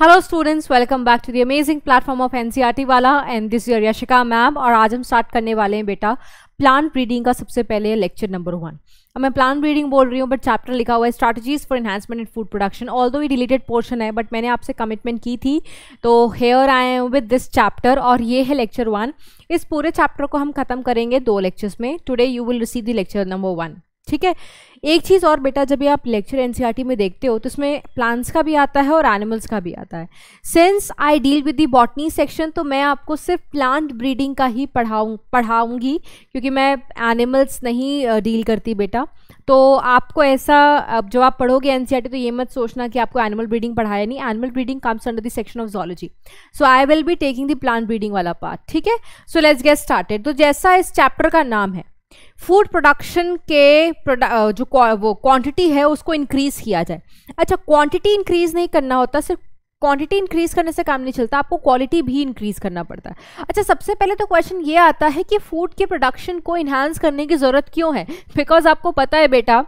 Hello students welcome back to the amazing platform of NCERT वाला and this your Yashika ma'am और आज हम start करने वाले हैं बेटा प्लान ब्रीडिंग का सबसे पहले लेक्चर नंबर वन अब मैं प्लान ब्रीडिंग बोल रही हूँ बट चैप्टर लिखा हुआ है strategies for enhancement in food production although ये रिलेटेड पोर्शन है बट मैंने आपसे कमिटमेंट की थी तो here I am with this chapter और ये है लेक्चर वन इस पूरे चैप्टर को हम खत्म करेंगे दो लेक्चर्स में today you will receive the lecture number one ठीक है एक चीज़ और बेटा जब भी आप लेक्चर एनसीईआरटी e में देखते हो तो इसमें प्लांट्स का भी आता है और एनिमल्स का भी आता है since I deal with the botany section तो मैं आपको सिर्फ प्लांट ब्रीडिंग का ही पढ़ाऊँ पढ़ाऊँगी क्योंकि मैं एनिमल्स नहीं डील करती बेटा तो आपको ऐसा जब आप पढ़ोगे एन e तो ये मत सोचना कि आपको एनिमल ब्रीडिंग पढ़ाया नहीं animal breeding comes under the section of zoology so I will be taking the plant breeding वाला पार्ट ठीक है सो लेट्स गेट स्टार्टेड तो जैसा इस चैप्टर का नाम है फूड प्रोडक्शन के प्रोडक्ट जो वो क्वांटिटी है उसको इंक्रीज़ किया जाए अच्छा क्वांटिटी इंक्रीज़ नहीं करना होता सिर्फ क्वांटिटी इंक्रीज़ करने से काम नहीं चलता आपको क्वालिटी भी इंक्रीज़ करना पड़ता है अच्छा सबसे पहले तो क्वेश्चन ये आता है कि फ़ूड के प्रोडक्शन को इन्हांस करने की ज़रूरत क्यों है बिकॉज आपको पता है बेटा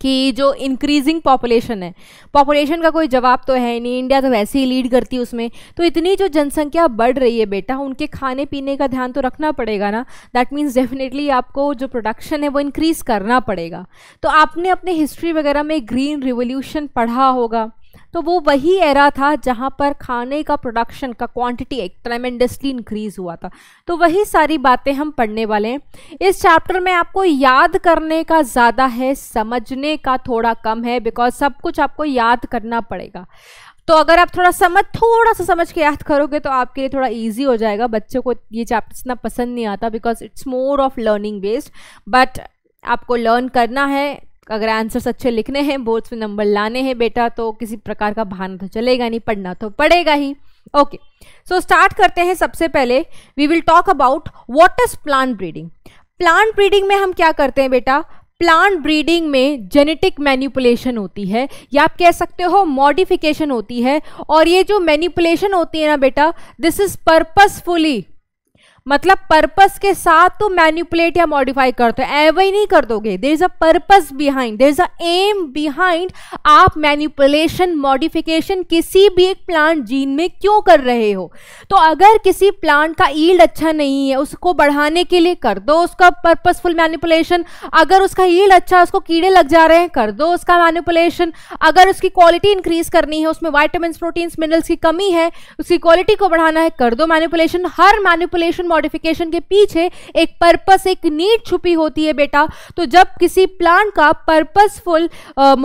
कि जो इंक्रीजिंग पॉपुलेशन है पॉपुलेशन का कोई जवाब तो है नहीं इंडिया तो वैसे ही लीड करती है उसमें तो इतनी जो जनसंख्या बढ़ रही है बेटा उनके खाने पीने का ध्यान तो रखना पड़ेगा ना दैट मीन्स डेफिनेटली आपको जो प्रोडक्शन है वो इंक्रीज़ करना पड़ेगा तो आपने अपने हिस्ट्री वगैरह में ग्रीन रिवोल्यूशन पढ़ा होगा तो वो वही एरा था जहाँ पर खाने का प्रोडक्शन का क्वांटिटी एक ट्रेमेंडसली इंक्रीज हुआ था तो वही सारी बातें हम पढ़ने वाले हैं इस चैप्टर में आपको याद करने का ज़्यादा है समझने का थोड़ा कम है बिकॉज सब कुछ आपको याद करना पड़ेगा तो अगर आप थोड़ा समझ थोड़ा सा समझ के याद करोगे तो आपके लिए थोड़ा इजी हो जाएगा बच्चों को ये चैप्टर इतना पसंद नहीं आता because it's more of learning based but आपको लर्न करना है अगर आंसर्स अच्छे लिखने हैं बोर्ड्स में नंबर लाने हैं बेटा तो किसी प्रकार का भाना तो चलेगा नहीं पढ़ना तो पड़ेगा ही ओके सो स्टार्ट करते हैं सबसे पहले we will talk about what is plant breeding plant breeding में हम क्या करते हैं बेटा प्लांट ब्रीडिंग में जेनेटिक मैन्यूपुलेशन होती है या आप कह सकते हो मॉडिफिकेशन होती है और ये जो मैन्यूपुलेशन होती है ना बेटा दिस इज पर्पसफुली मतलब पर्पस के साथ तो मैन्यूपुलेट या मॉडिफाई करते हो एव ही नहीं कर दोगे there is a purpose behind there is a aim behind आप मैन्यूपुलेशन मॉडिफिकेशन किसी भी एक प्लांट जीन में क्यों कर रहे हो तो अगर किसी प्लांट का ईल्ड अच्छा नहीं है उसको बढ़ाने के लिए कर दो उसका पर्पसफुल मैन्यूपुलेशन अगर उसका ईल्ड अच्छा उसको कीड़े लग जा रहे हैं कर दो उसका मैन्यूपुलेशन अगर उसकी क्वालिटी इंक्रीज करनी है उसमें वाइटामिन प्रोटीन्स मिनरल्स की कमी है उसकी क्वालिटी को बढ़ाना है कर दो मैन्यूपुलेशन हर मैन्यूपुलेशन मॉडिफिकेशन के पीछे एक पर्पस एक नीड छुपी होती है बेटा तो जब किसी प्लान का पर्पसफुल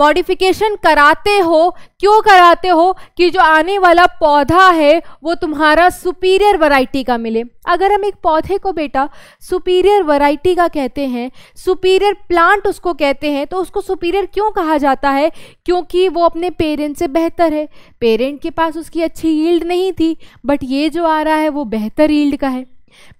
मॉडिफिकेशन कराते हो क्यों कराते हो कि जो आने वाला पौधा है वो तुम्हारा सुपीरियर वैरायटी का मिले अगर हम एक पौधे को बेटा सुपीरियर वैरायटी का कहते हैं सुपीरियर प्लांट उसको कहते हैं तो उसको सुपीरियर क्यों कहा जाता है क्योंकि वो अपने पेरेंट से बेहतर है पेरेंट के पास उसकी अच्छी यील्ड नहीं थी बट ये जो आ रहा है वो बेहतर यील्ड का है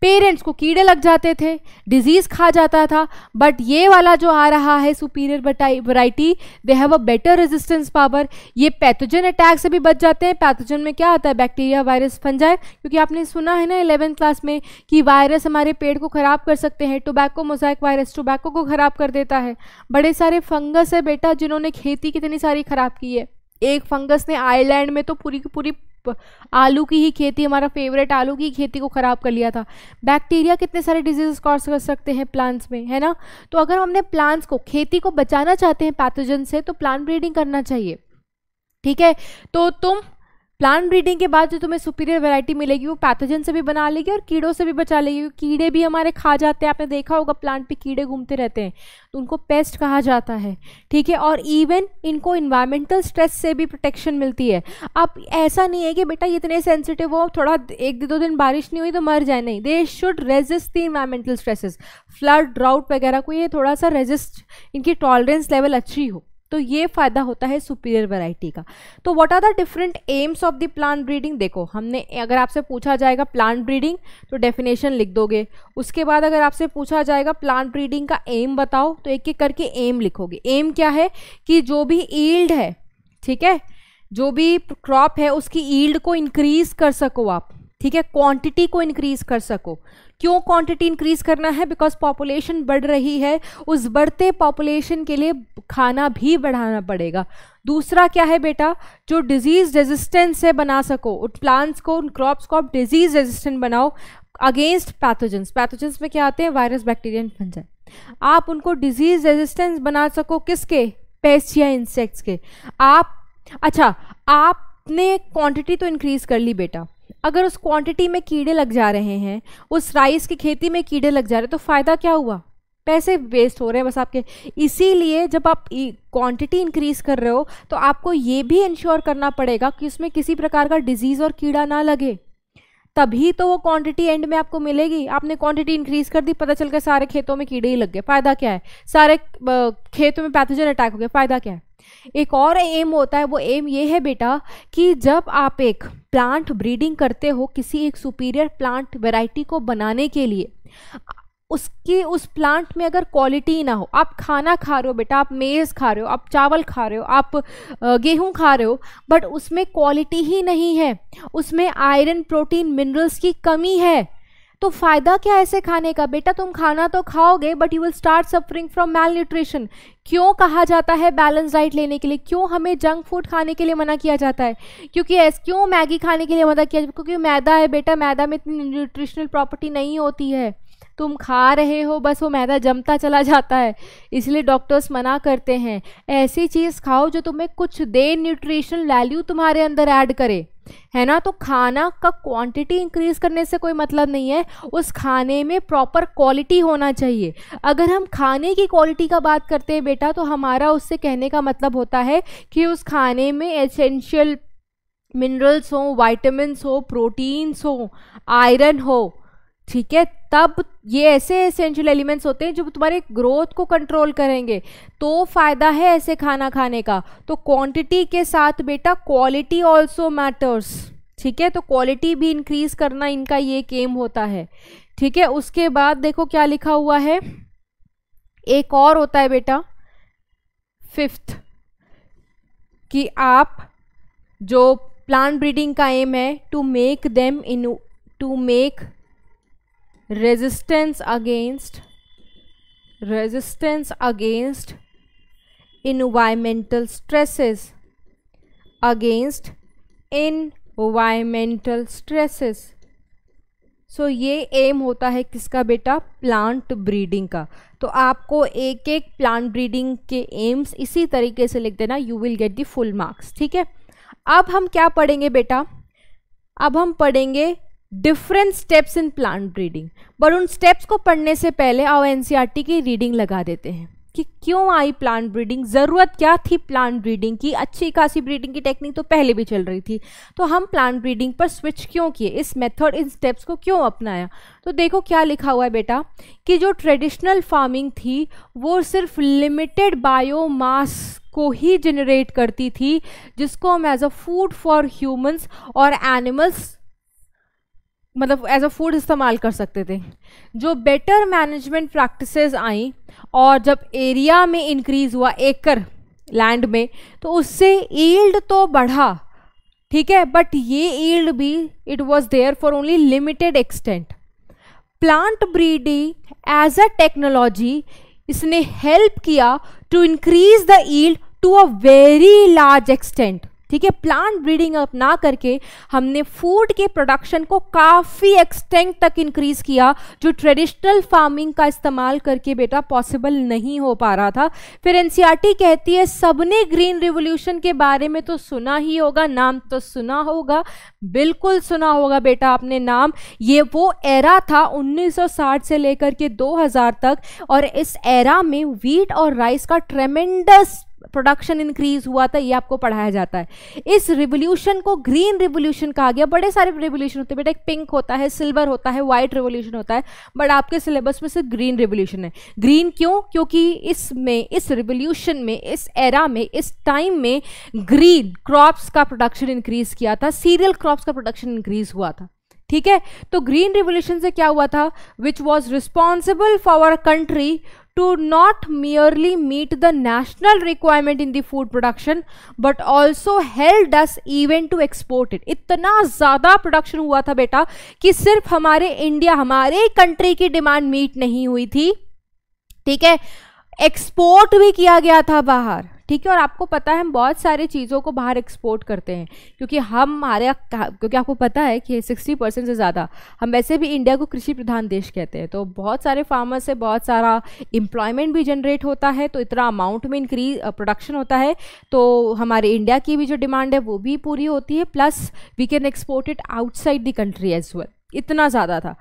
पेरेंट्स को कीड़े लग जाते थे डिजीज़ खा जाता था बट ये वाला जो आ रहा है superior variety they have a better resistance power ये पैथोजन अटैक से भी बच जाते हैं पैथोजन में क्या आता है बैक्टीरिया वायरस फंजाई क्योंकि आपने सुना है ना इलेवेंथ क्लास में कि वायरस हमारे पेड़ को ख़राब कर सकते हैं टोबैको मोजाइक वायरस टोबैको को ख़राब कर देता है बड़े सारे फंगस है बेटा जिन्होंने खेती कितनी सारी ख़राब की है एक फंगस ने आयरलैंड में तो पूरी की पूरी आलू की ही खेती हमारा फेवरेट आलू की खेती को ख़राब कर लिया था बैक्टीरिया कितने सारे डिजीज़ कॉज कर सकते हैं प्लांट्स में है ना तो अगर हमने प्लांट्स को खेती को बचाना चाहते हैं पैथोजन से तो प्लांट ब्रीडिंग करना चाहिए ठीक है तो तुम प्लांट ब्रीडिंग के बाद जो तुम्हें सुपीरियर वैरायटी मिलेगी वो पैथोजन से भी बना लेगी और कीड़ों से भी बचा लेगी कीड़े भी हमारे खा जाते हैं आपने देखा होगा प्लांट पे कीड़े घूमते रहते हैं तो उनको पेस्ट कहा जाता है ठीक है और इवन इनको इन्वायरमेंटल स्ट्रेस से भी प्रोटेक्शन मिलती है अब ऐसा नहीं है कि बेटा इतने सेंसिटिव हो थोड़ा एक दो दिन बारिश नहीं हुई तो मर जाए नहीं they should resist the environmental stresses flood drought वगैरह को ये थोड़ा सा रेजिस्ट इनकी टॉलरेंस लेवल अच्छी हो तो ये फ़ायदा होता है सुपीरियर वैरायटी का तो what are the different aims of the plant breeding देखो हमने अगर आपसे पूछा जाएगा प्लांट ब्रीडिंग तो डेफिनेशन लिख दोगे उसके बाद अगर आपसे पूछा जाएगा प्लांट ब्रीडिंग का एम बताओ तो एक एक करके एम लिखोगे एम क्या है कि जो भी ईल्ड है ठीक है जो भी क्रॉप है उसकी ईल्ड को इंक्रीज कर सको आप ठीक है क्वांटिटी को इंक्रीज कर सको क्यों क्वांटिटी इंक्रीज करना है बिकॉज पॉपुलेशन बढ़ रही है उस बढ़ते पॉपुलेशन के लिए खाना भी बढ़ाना पड़ेगा दूसरा क्या है बेटा जो डिजीज़ रेजिस्टेंस है बना सको उन प्लांट्स को उन क्रॉप्स को आप डिजीज़ रेजिस्टेंट बनाओ अगेंस्ट पैथोजेंस पैथोजेंस में क्या आते हैं वायरस बैक्टीरिया एंड आप उनको डिजीज़ रेजिस्टेंस बना सको किसके पेस्ट या इंसेक्ट्स के आप अच्छा आपने क्वांटिटी तो इंक्रीज़ कर ली बेटा अगर उस क्वांटिटी में कीड़े लग जा रहे हैं उस राइस की खेती में कीड़े लग जा रहे हैं तो फ़ायदा क्या हुआ पैसे वेस्ट हो रहे हैं बस आपके इसीलिए जब आप क्वांटिटी इंक्रीज़ कर रहे हो तो आपको ये भी इंश्योर करना पड़ेगा कि उसमें किसी प्रकार का डिजीज़ और कीड़ा ना लगे तभी तो वो क्वांटिटी एंड में आपको मिलेगी आपने क्वांटिटी इंक्रीज कर दी पता चल गया सारे खेतों में कीड़े ही लग गए फायदा क्या है सारे खेतों में पैथोजन अटैक हो गया फायदा क्या है एक और एम होता है वो एम ये है बेटा कि जब आप एक प्लांट ब्रीडिंग करते हो किसी एक सुपीरियर प्लांट वेराइटी को बनाने के लिए उसकी उस प्लांट में अगर क्वालिटी ना हो आप खाना खा रहे हो बेटा आप मेज़ खा रहे हो आप चावल खा रहे हो आप गेहूँ खा रहे हो बट उसमें क्वालिटी ही नहीं है उसमें आयरन प्रोटीन मिनरल्स की कमी है तो फ़ायदा क्या ऐसे खाने का बेटा तुम खाना तो खाओगे but you will start suffering from malnutrition क्यों कहा जाता है बैलेंस डाइट लेने के लिए क्यों हमें जंक फूड खाने के लिए मना किया जाता है क्योंकि ऐसे क्यों मैगी खाने के लिए मना किया जाता है क्योंकि मैदा है बेटा मैदा में इतनी न्यूट्रिशनल प्रॉपर्टी नहीं होती है तुम खा रहे हो बस वो मैदा जमता चला जाता है इसलिए डॉक्टर्स मना करते हैं ऐसी चीज़ खाओ जो तुम्हें कुछ दे न्यूट्रिशनल वैल्यू तुम्हारे अंदर ऐड करे है ना तो खाना का क्वांटिटी इंक्रीज करने से कोई मतलब नहीं है उस खाने में प्रॉपर क्वालिटी होना चाहिए अगर हम खाने की क्वालिटी का बात करते हैं बेटा तो हमारा उससे कहने का मतलब होता है कि उस खाने में एसेंशियल मिनरल्स हों वाइटमिन हो प्रोटीन्स हो आयरन हो ठीक है तब ये ऐसे एसेंशियल एलिमेंट्स होते हैं जो तुम्हारे ग्रोथ को कंट्रोल करेंगे तो फ़ायदा है ऐसे खाना खाने का तो क्वांटिटी के साथ बेटा क्वालिटी ऑल्सो मैटर्स ठीक है तो क्वालिटी भी इंक्रीज करना इनका ये केम होता है ठीक है उसके बाद देखो क्या लिखा हुआ है एक और होता है बेटा फिफ्थ कि आप जो प्लांट ब्रीडिंग का एम है to make them in to make resistance against resistance against environmental stresses against environmental stresses so so, ये एम होता है किसका बेटा प्लांट ब्रीडिंग का तो आपको एक एक प्लांट ब्रीडिंग के एम्स इसी तरीके से लिख देना you will get the full marks ठीक है अब हम क्या पढ़ेंगे बेटा अब हम पढ़ेंगे different steps in plant breeding but उन स्टेप्स को पढ़ने से पहले आओ एन e की रीडिंग लगा देते हैं कि क्यों आई प्लांट ब्रीडिंग ज़रूरत क्या थी प्लांट ब्रीडिंग की अच्छी खासी ब्रीडिंग की टेक्निक तो पहले भी चल रही थी तो हम प्लांट ब्रीडिंग पर स्विच क्यों किए इस मेथड इन स्टेप्स को क्यों अपनाया तो देखो क्या लिखा हुआ है बेटा कि जो ट्रेडिशनल फार्मिंग थी वो सिर्फ लिमिटेड बायोमास को ही जनरेट करती थी जिसको हम as a food for humans और एनिमल्स मतलब एज अ फूड इस्तेमाल कर सकते थे जो बेटर मैनेजमेंट प्रैक्टिसेस आई और जब एरिया में इंक्रीज़ हुआ एकर लैंड में तो उससे ईल्ड तो बढ़ा ठीक है बट ये ईल्ड भी it was there for only limited extent plant breeding as a technology इसने हेल्प किया to increase the yield to a very large extent ठीक है प्लांट ब्रीडिंग अप ना करके हमने फूड के प्रोडक्शन को काफ़ी एक्सटेंट तक इंक्रीज किया जो ट्रेडिशनल फार्मिंग का इस्तेमाल करके बेटा पॉसिबल नहीं हो पा रहा था फिर एन e कहती है सबने ग्रीन रिवोल्यूशन के बारे में तो सुना ही होगा नाम तो सुना होगा बिल्कुल सुना होगा बेटा आपने नाम ये वो एरा था 1960 से लेकर के 2000 तक और इस एरा में वीट और राइस का ट्रेमेंडस प्रोडक्शन इंक्रीज हुआ था ये आपको पढ़ाया जाता है इस रिवोल्यूशन को ग्रीन रिवोल्यूशन कहा गया बड़े सारे रिवोल्यूशन होते हैं बेटा एक पिंक होता है सिल्वर होता है व्हाइट रिवोल्यूशन होता है बट आपके सिलेबस में सिर्फ ग्रीन रिवोल्यूशन है ग्रीन क्यों क्योंकि इसमें इस रिवोल्यूशन में इस एरा में इस टाइम में ग्रीन क्रॉप्स का प्रोडक्शन इंक्रीज किया था सीरियल क्रॉप्स का प्रोडक्शन इंक्रीज हुआ था ठीक है तो ग्रीन रिवोल्यूशन से क्या हुआ था which was responsible for our country to not merely meet the national requirement in the food production but also helped us even to export it इतना ज्यादा प्रोडक्शन हुआ था बेटा कि सिर्फ हमारे इंडिया हमारे कंट्री की डिमांड मीट नहीं हुई थी ठीक है एक्सपोर्ट भी किया गया था बाहर ठीक है और आपको पता है हम बहुत सारे चीज़ों को बाहर एक्सपोर्ट करते हैं क्योंकि हम हमारे क्योंकि आपको पता है कि सिक्सटी परसेंट से ज़्यादा हम वैसे भी इंडिया को कृषि प्रधान देश कहते हैं तो बहुत सारे फार्मर्स से बहुत सारा एम्प्लॉयमेंट भी जनरेट होता है तो इतना अमाउंट में इंक्रीज प्रोडक्शन होता है तो हमारे इंडिया की भी जो डिमांड है वो भी पूरी होती है plus we can export it outside the country as well इतना ज़्यादा था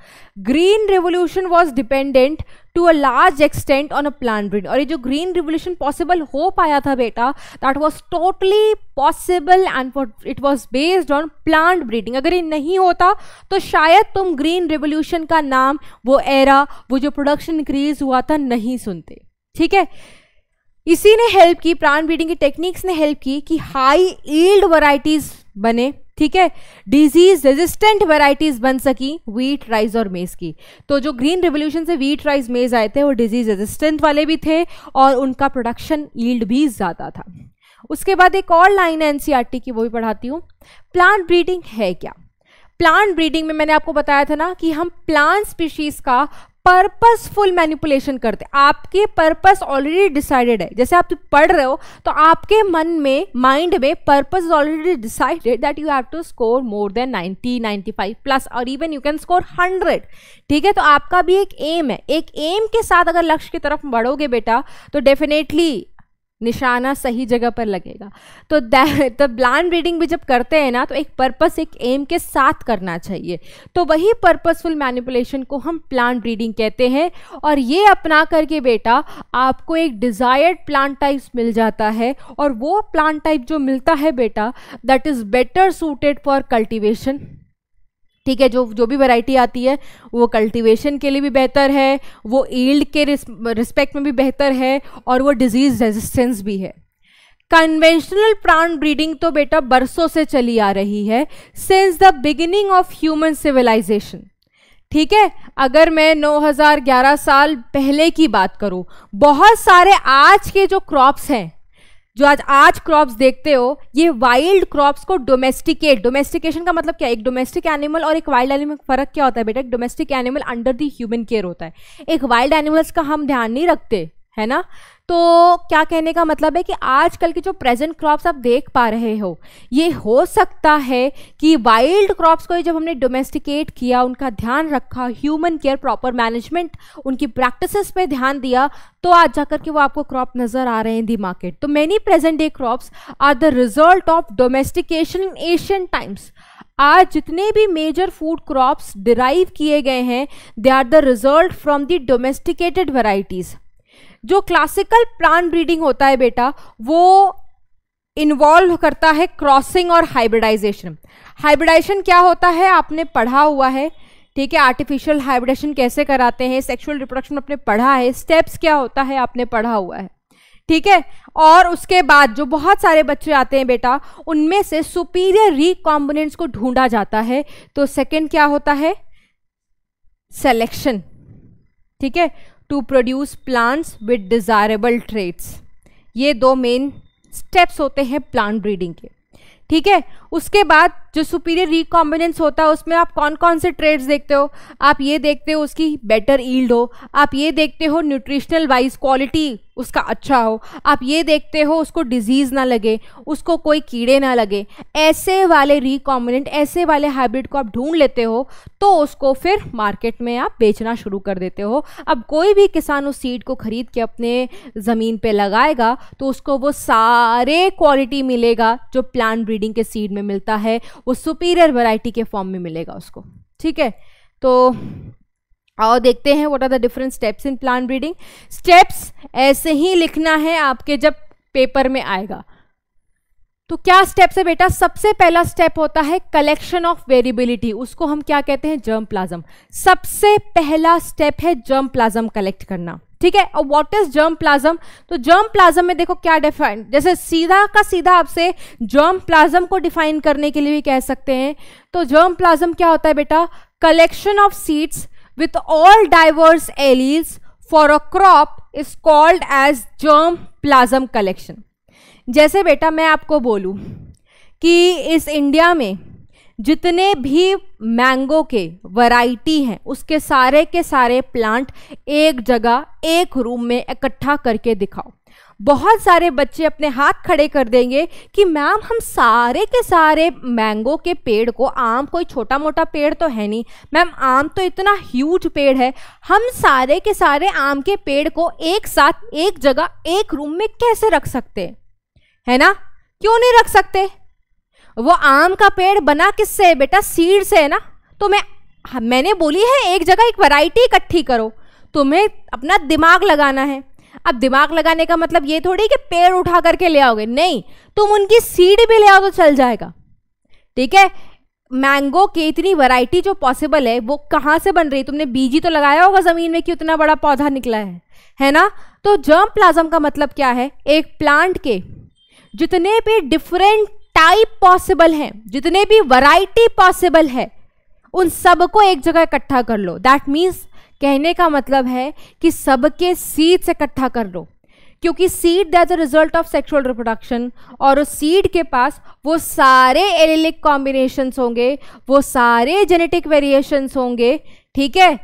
green revolution was dependent to a large extent on a plant breed और ये जो ग्रीन रेवोल्यूशन पॉसिबल हो पाया था बेटा that was totally possible and it was based on plant breeding अगर ये नहीं होता तो शायद तुम ग्रीन रेवोल्यूशन का नाम वो एरा वो जो प्रोडक्शन इंक्रीज हुआ था नहीं सुनते ठीक है इसी ने हेल्प की प्लांट ब्रीडिंग की टेक्निक्स ने हेल्प की कि हाई ईल्ड वराइटीज़ बने ठीक है डिजीज रेजिस्टेंट वेराइटीज बन सकी वीट राइस और मेज की तो जो ग्रीन रेवोल्यूशन से वीट राइस मेज आए थे वो डिजीज रेजिस्टेंट वाले भी थे और उनका प्रोडक्शन ईल्ड भी ज़्यादा था उसके बाद एक और लाइन है एनसीईआरटी e की वो भी पढ़ाती हूँ प्लांट ब्रीडिंग है क्या प्लांट ब्रीडिंग में मैंने आपको बताया था ना कि हम प्लांट स्पीशीज का पर्पसफुल मैनिपुलेशन करते आपके पर्पस ऑलरेडी डिसाइडेड है जैसे आप पढ़ रहे हो तो आपके मन में माइंड में purpose is already decided that you have to score more than 90 95 plus और इवन यू कैन स्कोर 100 ठीक है तो आपका भी एक एम है एक एम के साथ अगर लक्ष्य की तरफ बढ़ोगे बेटा तो डेफिनेटली निशाना सही जगह पर लगेगा तो तो ब्लाइंड रीडिंग भी जब करते हैं ना तो एक पर्पस एक एम के साथ करना चाहिए तो वही पर्पसफुल मैनिपुलेशन को हम प्लान रीडिंग कहते हैं और ये अपना करके बेटा आपको एक डिज़ायर्ड प्लांट टाइप्स मिल जाता है और वो प्लांट टाइप जो मिलता है बेटा that is better suited for cultivation ठीक है जो जो भी वैरायटी आती है वो कल्टीवेशन के लिए भी बेहतर है वो ईल्ड के रिस्पेक्ट में भी बेहतर है और वो डिजीज़ रेजिस्टेंस भी है कन्वेंशनल प्राण ब्रीडिंग तो बेटा बरसों से चली आ रही है since the beginning of human civilization ठीक है अगर मैं 9011 साल पहले की बात करूं बहुत सारे आज के जो क्रॉप्स हैं जो आज आज क्रॉप्स देखते हो ये वाइल्ड क्रॉप्स को डोमेस्टिकेट डोमेस्टिकेशन का मतलब क्या है एक डोमेस्टिक एनिमल और एक वाइल्ड एनिमल का फर्क क्या होता है बेटा एक domestic animal under the human care होता है एक वाइल्ड एनिमल्स का हम ध्यान नहीं रखते है ना तो क्या कहने का मतलब है कि आजकल की जो प्रेजेंट क्रॉप्स आप देख पा रहे हो ये हो सकता है कि वाइल्ड क्रॉप्स को जब हमने डोमेस्टिकेट किया उनका ध्यान रखा ह्यूमन केयर प्रॉपर मैनेजमेंट उनकी प्रैक्टिसेस पे ध्यान दिया तो आज जाकर के वो आपको क्रॉप नज़र आ रहे हैं the market so many present day crops are the result of domestication in ancient times आज जितने भी मेजर फूड क्रॉप्स डिराइव किए गए हैं they are the result from the domesticated varieties जो क्लासिकल प्लान ब्रीडिंग होता है बेटा वो इन्वॉल्व करता है क्रॉसिंग और हाइब्रिडाइजेशन हाइब्रिडाइजेशन क्या होता है आपने पढ़ा हुआ है ठीक है आर्टिफिशियल हाइब्रिडेशन कैसे कराते हैं सेक्सुअल रिप्रोडक्शन आपने पढ़ा है स्टेप्स क्या होता है आपने पढ़ा हुआ है ठीक है और उसके बाद जो बहुत सारे बच्चे आते हैं बेटा उनमें से सुपीरियर रिकॉम्बिनेंट्स को ढूंढा जाता है तो सेकेंड क्या होता है सेलेक्शन ठीक है to produce plants with desirable traits ये दो मेन स्टेप्स होते हैं प्लांट ब्रीडिंग के ठीक है उसके बाद जो सुपीरियर रिकॉम्बिनेंस होता है उसमें आप कौन कौन से ट्रेड्स देखते हो आप ये देखते हो उसकी बेटर ईल्ड हो आप ये देखते हो न्यूट्रिशनल वाइज क्वालिटी उसका अच्छा हो आप ये देखते हो उसको डिजीज़ ना लगे उसको कोई कीड़े ना लगे ऐसे वाले रिकॉम्बिनेंट ऐसे वाले हाइब्रिड को आप ढूंढ लेते हो तो उसको फिर मार्केट में आप बेचना शुरू कर देते हो अब कोई भी किसान उस सीड को ख़रीद के अपने ज़मीन पे लगाएगा तो उसको वो सारे क्वालिटी मिलेगा जो प्लान ब्रीडिंग के सीड में मिलता है वो सुपीरियर वैरायटी के फॉर्म में मिलेगा उसको ठीक है तो और देखते हैं what are the different steps in plant breeding steps ऐसे ही लिखना है आपके जब पेपर में आएगा तो क्या स्टेप्स है बेटा सबसे पहला स्टेप होता है कलेक्शन ऑफ वेरिएबिलिटी उसको हम क्या कहते हैं जर्म प्लाज्म सबसे पहला स्टेप है जर्म प्लाज्म कलेक्ट करना ठीक है और व्हाट इज जर्म प्लाज्म तो जर्म प्लाज्म में देखो क्या डिफाइन जैसे सीधा का सीधा आपसे जर्म प्लाज्म को डिफाइन करने के लिए भी कह सकते हैं तो जर्म प्लाज्म क्या होता है बेटा collection of seeds with all diverse alleles for a crop is called as germplasm collection जैसे बेटा मैं आपको बोलूँ कि इस इंडिया में जितने भी मैंगो के वैरायटी हैं उसके सारे के सारे प्लांट एक जगह एक रूम में इकट्ठा करके दिखाओ बहुत सारे बच्चे अपने हाथ खड़े कर देंगे कि मैम हम सारे के सारे मैंगो के पेड़ को आम कोई छोटा मोटा पेड़ तो है नहीं मैम आम तो इतना ह्यूज पेड़ है हम सारे के सारे आम के पेड़ को एक साथ एक जगह एक रूम में कैसे रख सकते हैं है ना क्यों नहीं रख सकते वो आम का पेड़ बना किससे है बेटा सीड से है ना तो मैं हाँ, मैंने बोली है एक जगह एक वैरायटी इकट्ठी करो तुम्हें अपना दिमाग लगाना है अब दिमाग लगाने का मतलब ये थोड़ी कि पेड़ उठा करके ले आओगे नहीं तुम उनकी सीड भी ले आओ तो चल जाएगा ठीक है मैंगो की इतनी वैरायटी जो पॉसिबल है वो कहाँ से बन रही तुमने बीजी तो लगाया होगा ज़मीन में कि उतना बड़ा पौधा निकला है है ना तो जर्म प्लाज्म का मतलब क्या है एक प्लांट के जितने भी डिफरेंट टाइप पॉसिबल हैं जितने भी वैरायटी पॉसिबल है उन सबको एक जगह इकट्ठा कर लो दैट मीन्स कहने का मतलब है कि सबके सीड्स इकट्ठा कर लो क्योंकि seed that the result of sexual reproduction और उस सीड के पास वो सारे एलिलिक कॉम्बिनेशंस होंगे वो सारे जेनेटिक वेरिएशंस होंगे ठीक है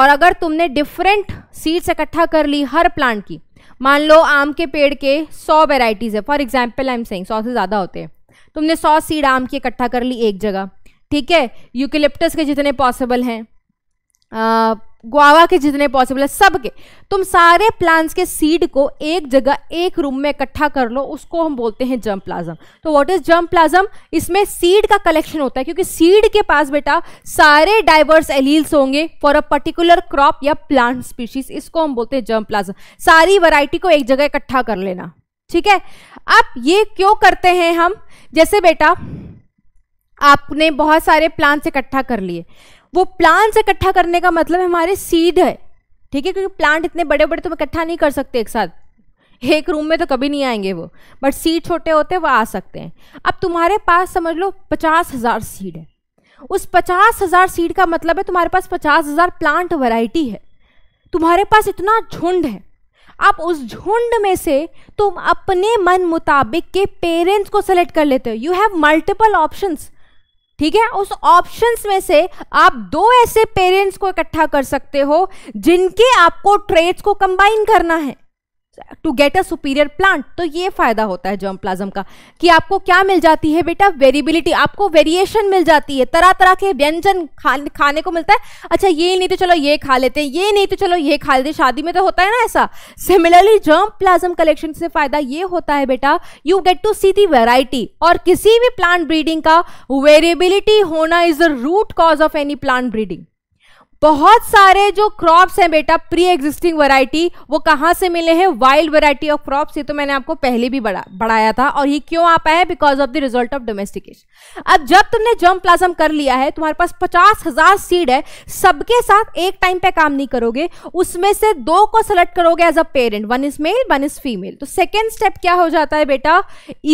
और अगर तुमने डिफरेंट सीड्स इकट्ठा कर ली हर प्लांट की मान लो आम के पेड़ के सौ वेराइटीज़ है for example I am saying सौ से ज़्यादा होते हैं तुमने सौ सीड आम की इकट्ठा कर ली एक जगह ठीक है यूकिलिप्टस के जितने पॉसिबल हैं गुआवा के जितने पॉसिबल है सब के तुम सारे प्लांट्स के सीड को एक जगह एक रूम में इकट्ठा कर लो उसको हम बोलते हैं जम प्लाजम तो व्हाट इज जम प्लाज्म इसमें सीड का कलेक्शन होता है क्योंकि सीड के पास बेटा सारे डाइवर्स एलील्स होंगे फॉर अ पर्टिकुलर क्रॉप या प्लांट स्पीशीज इसको हम बोलते हैं जम प्लाजम सारी वराइटी को एक जगह इकट्ठा कर लेना ठीक है अब ये क्यों करते हैं हम जैसे बेटा आपने बहुत सारे प्लांट्स इकट्ठा कर लिए वो प्लांट्स इकट्ठा करने का मतलब हमारे सीड है ठीक है क्योंकि प्लांट इतने बड़े बड़े तुम इकट्ठा नहीं कर सकते एक साथ एक रूम में तो कभी नहीं आएंगे वो बट सीड छोटे होते हैं वो आ सकते हैं अब तुम्हारे पास समझ लो पचास हज़ार सीड है उस पचास हज़ार सीड का मतलब है तुम्हारे पास पचास हज़ार प्लांट वैरायटी है तुम्हारे पास इतना झुंड है आप उस झुंड में से तुम अपने मन मुताबिक के पेरेंट्स को सेलेक्ट कर लेते हो यू हैव मल्टीपल ऑप्शंस ठीक है उस ऑप्शंस में से आप दो ऐसे पेरेंट्स को इकट्ठा कर सकते हो जिनके आपको ट्रेड्स को कंबाइन करना है to get a superior plant तो ये फायदा होता है जर्म प्लाज्म का कि आपको क्या मिल जाती है बेटा वेरिएबिलिटी आपको वेरिएशन मिल जाती है तरह तरह के व्यंजन खा, खाने को मिलता है अच्छा ये नहीं तो चलो ये खा लेते हैं ये नहीं तो चलो ये खा लेते शादी में तो होता है ना ऐसा सिमिलरली जर्म प्लाज्म कलेक्शन से फायदा ये होता है बेटा you get to see the variety और किसी भी प्लांट ब्रीडिंग का वेरिएबिलिटी होना is the root cause of any plant breeding बहुत सारे जो क्रॉप्स हैं बेटा प्री एग्जिस्टिंग वैरायटी वो कहाँ से मिले हैं वाइल्ड वैरायटी ऑफ क्रॉप्स ये तो मैंने आपको पहले भी बढ़ा बढ़ाया था और ये क्यों आ पाया because of the result of domestication अब जब तुमने जम प्लाजम कर लिया है तुम्हारे पास पचास हजार सीड है सबके साथ एक टाइम पे काम नहीं करोगे उसमें से दो को सेलेक्ट करोगे as a parent one is male one is female तो सेकेंड स्टेप क्या हो जाता है बेटा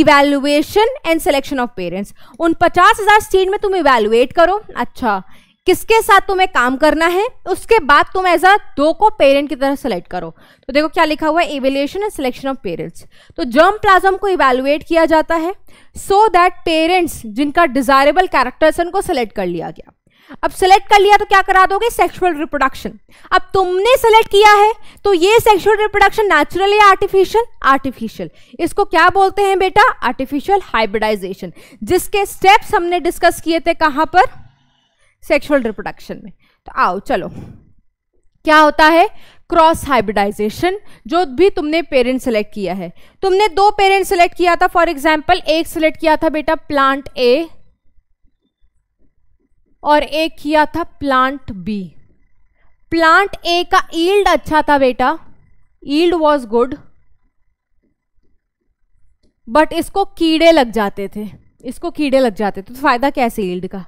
evaluation and selection of parents उन पचास हजार सीड में तुम इवेल्युएट करो अच्छा किसके साथ तुम्हें काम करना है उसके बाद तुम एज अ दो को पेरेंट की तरह सेलेक्ट करो तो देखो क्या लिखा हुआ है evaluation and selection of parents तो जर्म प्लाज्म को इवेलुएट किया जाता है सो दैट पेरेंट्स जिनका डिजायरेबल कैरेक्टर्स उनको सेलेक्ट कर लिया गया अब सेलेक्ट कर लिया तो क्या करा दोगे सेक्सुअल रिप्रोडक्शन अब तुमने सेलेक्ट किया है तो ये सेक्सुअल रिप्रोडक्शन नेचुरल या आर्टिफिशियल आर्टिफिशियल इसको क्या बोलते हैं बेटा आर्टिफिशियल हाइब्रिडाइजेशन जिसके स्टेप्स हमने डिस्कस किए थे कहां पर सेक्सुअल रिप्रोडक्शन में तो आओ चलो क्या होता है क्रॉस हाइब्रिडाइजेशन जो भी तुमने पेरेंट सेलेक्ट किया है तुमने दो पेरेंट सेलेक्ट किया था फॉर एग्जाम्पल एक सेलेक्ट किया था बेटा प्लांट ए और एक किया था प्लांट बी प्लांट ए का ईल्ड अच्छा था बेटा ईल्ड वॉज गुड बट इसको कीड़े लग जाते थे इसको कीड़े लग जाते थे तो फायदा कैसे ईल्ड का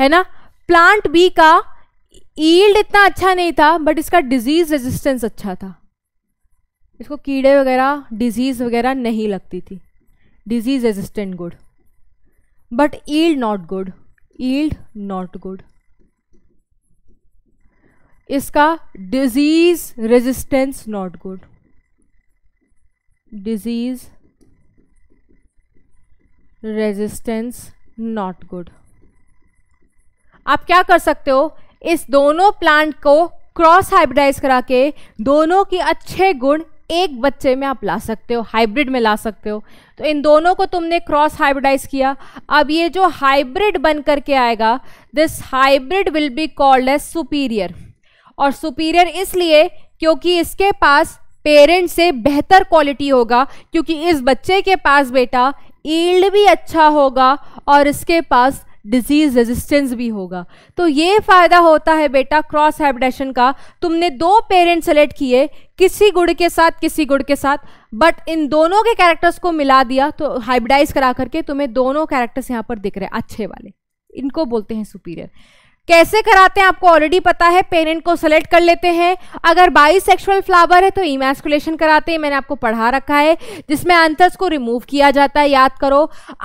है ना प्लांट बी का ईल्ड इतना अच्छा नहीं था बट इसका डिजीज रेजिस्टेंस अच्छा था इसको कीड़े वगैरह डिजीज वगैरह नहीं लगती थी disease resistant good but yield not good yield not good इसका disease resistance not good disease resistance not good आप क्या कर सकते हो इस दोनों प्लांट को क्रॉस हाइब्रिडाइज करा के दोनों के अच्छे गुण एक बच्चे में आप ला सकते हो हाइब्रिड में ला सकते हो तो इन दोनों को तुमने क्रॉस हाइब्रिडाइज किया अब ये जो हाइब्रिड बन करके आएगा this hybrid will be called as superior और सुपीरियर इसलिए क्योंकि इसके पास पेरेंट से बेहतर क्वालिटी होगा क्योंकि इस बच्चे के पास बेटा ईल्ड भी अच्छा होगा और इसके पास डिजीज रेजिस्टेंस भी होगा तो ये फ़ायदा होता है बेटा क्रॉस हाइब्रिडेशन का तुमने दो पेरेंट सेलेक्ट किए किसी गुड़ के साथ किसी गुड़ के साथ बट इन दोनों के कैरेक्टर्स को मिला दिया तो हाइब्रिडाइज करा करके तुम्हें दोनों कैरेक्टर्स यहाँ पर दिख रहे हैं अच्छे वाले इनको बोलते हैं सुपीरियर कैसे कराते हैं आपको ऑलरेडी पता है पेरेंट को सेलेक्ट कर लेते हैं अगर बाई सेक्सुअल फ्लावर है तो इमेस्कुलेशन कराते हैं मैंने आपको पढ़ा रखा है जिसमें अंतस को रिमूव किया जाता है याद करो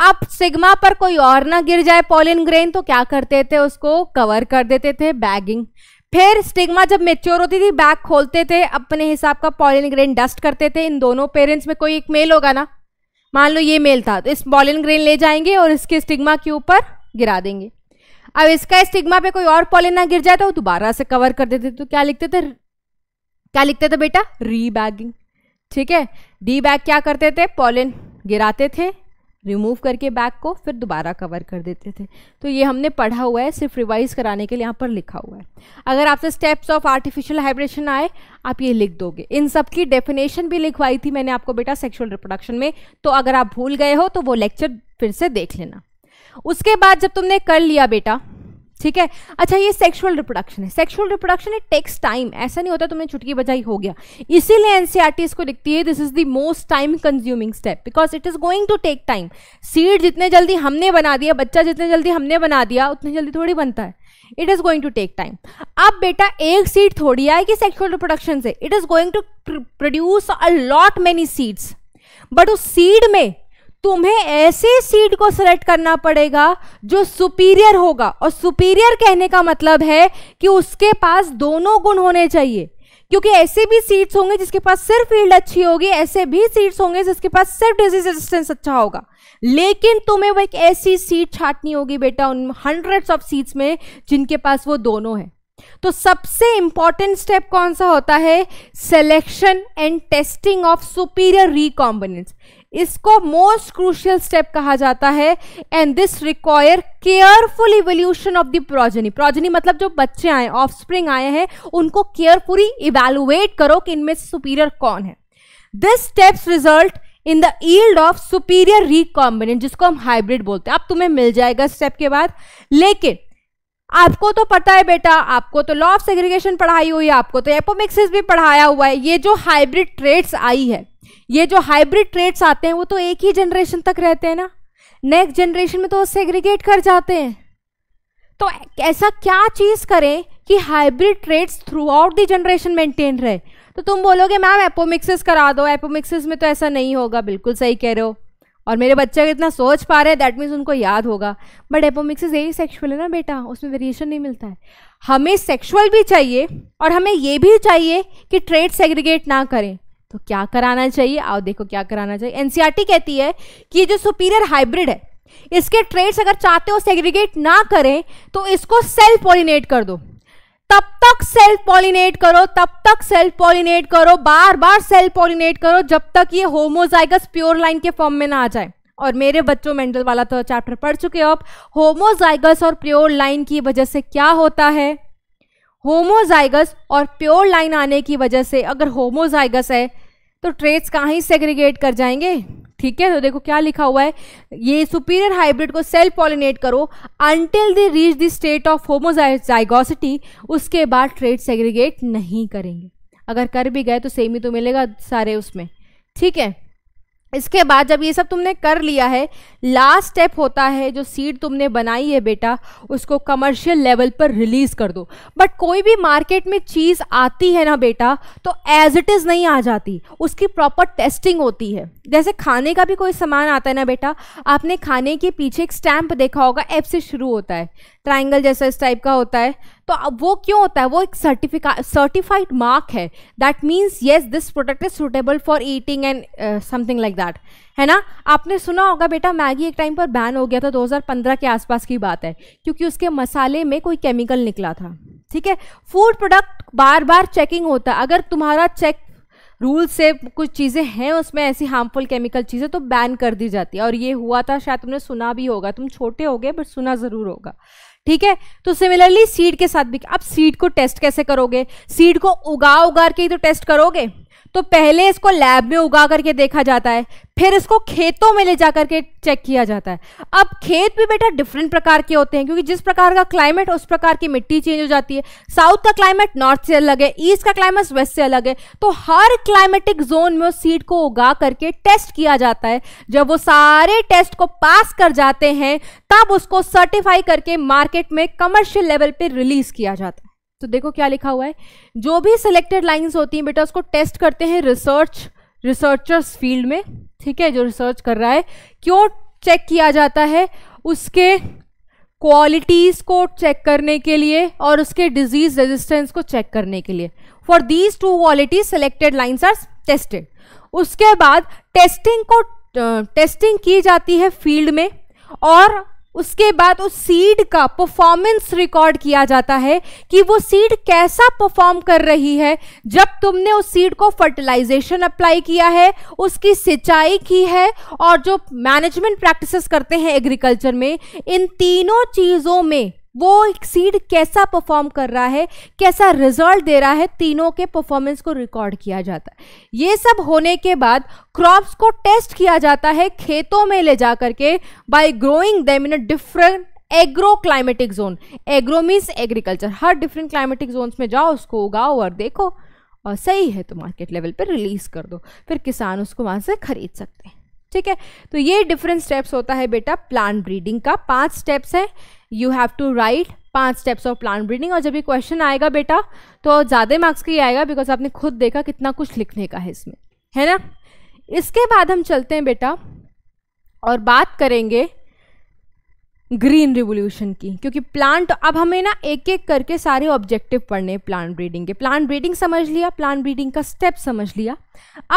अब सिग्मा पर कोई और ना गिर जाए पॉलिन ग्रेन तो क्या करते थे उसको कवर कर देते थे बैगिंग फिर स्टिग्मा जब मेच्योर होती थी बैग खोलते थे अपने हिसाब का पॉलिन ग्रेन डस्ट करते थे इन दोनों पेरेंट्स में कोई एक मेल होगा ना मान लो ये मेल था तो इस पॉलिन ग्रेन ले जाएंगे और इसके स्टिग्मा के ऊपर गिरा देंगे अब इसका स्टिग्मा पे कोई और पॉलिन ना गिर जाए तो दोबारा से कवर कर देते तो क्या लिखते थे क्या लिखते थे बेटा रीबैगिंग ठीक है डी बैग क्या करते थे पॉलिन गिराते थे रिमूव करके बैग को फिर दोबारा कवर कर देते थे तो ये हमने पढ़ा हुआ है सिर्फ रिवाइज कराने के लिए यहाँ पर लिखा हुआ है अगर आपसे स्टेप्स ऑफ आर्टिफिशियल हाइब्रेशन आए आप ये लिख दोगे इन सब की डेफिनेशन भी लिखवाई थी मैंने आपको बेटा सेक्सुअल रिप्रोडक्शन में तो अगर आप भूल गए हो तो वो लेक्चर फिर से देख लेना उसके बाद जब तुमने कर लिया बेटा ठीक है अच्छा ये सेक्सुअल रिप्रोडक्शन है sexual reproduction it takes time ऐसा नहीं होता तुमने चुटकी बजाई हो गया इसीलिए एनसीआरटी e इसको लिखती है this is the most time consuming step because it is going to take time seed जितने जल्दी हमने बना दिया बच्चा जितने जल्दी हमने बना दिया उतने जल्दी थोड़ी बनता है it is going to take time अब बेटा एक सीड थोड़ी आएगी सेक्सुअल रिप्रोडक्शन से it is going to produce a lot many seeds but उस सीड में तुम्हें ऐसे सीड को सेलेक्ट करना पड़ेगा जो सुपीरियर होगा और सुपीरियर कहने का मतलब है कि उसके पास दोनों गुण होने चाहिए क्योंकि ऐसे भी सीड्स होंगे जिसके पास सिर्फ फील्ड अच्छी होगी ऐसे भी सीड्स होंगे जिसके पास सिर्फ डिजीज रेजिस्टेंस अच्छा होगा लेकिन तुम्हें वो एक ऐसी सीड छाटनी होगी बेटा उन हंड्रेड्स ऑफ सीड्स में जिनके पास वो दोनों है तो सबसे इंपॉर्टेंट स्टेप कौन सा होता है selection and testing of superior recombinants इसको मोस्ट क्रूशियल स्टेप कहा जाता है and this require careful evolution of the progeny progeny मतलब जो बच्चे आए ऑफस्प्रिंग आए हैं उनको केयरफुली इवेलुएट करो कि इनमें सुपीरियर कौन है this steps result in the yield of superior recombinant जिसको हम हाइब्रिड बोलते हैं अब तुम्हें मिल जाएगा स्टेप के बाद लेकिन आपको तो पता है बेटा आपको तो लॉ ऑफ सेग्रीगेशन पढ़ाई हुई है आपको तो एपोमिक्सिस भी पढ़ाया हुआ है ये जो हाइब्रिड ट्रेड्स आई है ये जो हाइब्रिड ट्रेड्स आते हैं वो तो एक ही जनरेशन तक रहते हैं ना नेक्स्ट जनरेशन में तो वो सेग्रीगेट कर जाते हैं तो ऐसा क्या चीज़ करें कि hybrid traits throughout the generation maintain रहे तो तुम बोलोगे मैम एपोमिक्सिस करा दो एपोमिक्सिस में तो ऐसा नहीं होगा बिल्कुल सही कह रहे हो और मेरे बच्चे इतना सोच पा रहे हैं दैट मीन्स उनको याद होगा बट एपोमिक्सिस यही सेक्शुअल है ना बेटा उसमें वेरिएशन नहीं मिलता है हमें सेक्शुअल भी चाहिए और हमें ये भी चाहिए कि ट्रेड सेग्रीगेट ना करें तो क्या कराना चाहिए आओ देखो क्या कराना चाहिए एनसीईआरटी e कहती है कि जो सुपीरियर हाइब्रिड है इसके ट्रेड्स अगर चाहते हो सेग्रीगेट ना करें तो इसको सेल्फ पॉलिनेट कर दो तब तक सेल्फ पॉलिनेट करो तब तक सेल्फ पॉलिनेट करो बार बार सेल्फ पॉलिनेट करो जब तक ये होमोजाइगस प्योर लाइन के फॉर्म में ना आ जाए और मेरे बच्चों मेंडल वाला तो चैप्टर पढ़ चुके हो आप होमोजाइगस और प्योर लाइन की वजह से क्या होता है होमोजाइगस और प्योर लाइन आने की वजह से अगर होमोजाइगस है तो ट्रेड्स कहाँ ही सेग्रीगेट कर जाएंगे ठीक है तो देखो क्या लिखा हुआ है ये सुपीरियर हाइब्रिड को सेल्फ पॉलिनेट करो until they reach the state of homozygosity उसके बाद ट्रेड सेग्रीगेट नहीं करेंगे अगर कर भी गए तो सेम ही तो मिलेगा सारे उसमें ठीक है इसके बाद जब ये सब तुमने कर लिया है लास्ट स्टेप होता है जो सीड तुमने बनाई है बेटा उसको कमर्शियल लेवल पर रिलीज़ कर दो बट कोई भी मार्केट में चीज़ आती है ना बेटा तो एज इट इज़ नहीं आ जाती उसकी प्रॉपर टेस्टिंग होती है जैसे खाने का भी कोई सामान आता है ना बेटा आपने खाने के पीछे एक स्टैम्प देखा होगा एप से शुरू होता है ट्राइंगल जैसा इस टाइप का होता है तो अब वो क्यों होता है वो एक सर्टिफिका सर्टिफाइड मार्क है that means yes this product is suitable for eating and something like that है ना आपने सुना होगा बेटा मैगी एक टाइम पर बैन हो गया था 2015 के आसपास की बात है क्योंकि उसके मसाले में कोई केमिकल निकला था ठीक है फूड प्रोडक्ट बार बार चेकिंग होता है अगर तुम्हारा चेक रूल से कुछ चीज़ें हैं उसमें ऐसी हार्मफुल केमिकल चीज़ें तो बैन कर दी जाती है और ये हुआ था शायद तुमने सुना भी होगा तुम छोटे हो गए बट सुना ज़रूर होगा ठीक है तो सिमिलरली सीड के साथ भी आप सीड को टेस्ट कैसे करोगे सीड को उगा उगा के ही तो टेस्ट करोगे तो पहले इसको लैब में उगा करके देखा जाता है फिर इसको खेतों में ले जाकर के चेक किया जाता है अब खेत भी बेटा डिफरेंट प्रकार के होते हैं क्योंकि जिस प्रकार का क्लाइमेट उस प्रकार की मिट्टी चेंज हो जाती है साउथ का क्लाइमेट नॉर्थ से अलग है ईस्ट का क्लाइमेट वेस्ट से अलग है तो हर क्लाइमेटिक जोन में उस सीड को उगा करके टेस्ट किया जाता है जब वो सारे टेस्ट को पास कर जाते हैं तब उसको सर्टिफाई करके मार्केट में कमर्शियल लेवल पर रिलीज किया जाता है तो देखो क्या लिखा हुआ है जो भी सिलेक्टेड लाइन होती हैं बेटा उसको टेस्ट करते हैं रिसर्च रिसर्चर्स फील्ड में ठीक है जो रिसर्च कर रहा है क्यों चेक किया जाता है उसके क्वालिटीज़ को चेक करने के लिए और उसके डिजीज़ रेजिस्टेंस को चेक करने के लिए for these two qualities selected lines are tested उसके बाद टेस्टिंग को टेस्टिंग की जाती है फील्ड में और उसके बाद उस सीड का परफॉर्मेंस रिकॉर्ड किया जाता है कि वो सीड कैसा परफॉर्म कर रही है जब तुमने उस सीड को फर्टिलाइजेशन अप्लाई किया है उसकी सिंचाई की है और जो मैनेजमेंट प्रैक्टिसेस करते हैं एग्रीकल्चर में इन तीनों चीज़ों में वो सीड कैसा परफॉर्म कर रहा है कैसा रिजल्ट दे रहा है तीनों के परफॉर्मेंस को रिकॉर्ड किया जाता है ये सब होने के बाद क्रॉप्स को टेस्ट किया जाता है खेतों में ले जा करके by growing them in a different agro climatic zone agro means agriculture हर डिफरेंट क्लाइमेटिक जोन्स में जाओ उसको उगाओ और देखो और सही है तो मार्केट लेवल पर रिलीज़ कर दो फिर किसान उसको वहाँ से खरीद सकते हैं ठीक है तो ये डिफरेंट स्टेप्स होता है बेटा प्लांट ब्रीडिंग का पांच स्टेप्स है यू हैव टू राइट पांच स्टेप्स ऑफ प्लांट ब्रीडिंग और जब ये क्वेश्चन आएगा बेटा तो ज़्यादा मार्क्स का ही आएगा बिकॉज आपने खुद देखा कितना कुछ लिखने का है इसमें है ना इसके बाद हम चलते हैं बेटा और बात करेंगे ग्रीन रिवोल्यूशन की क्योंकि प्लांट अब हमें ना एक एक करके सारे ऑब्जेक्टिव पढ़ने प्लांट ब्रीडिंग के प्लांट ब्रीडिंग समझ लिया प्लांट ब्रीडिंग का स्टेप समझ लिया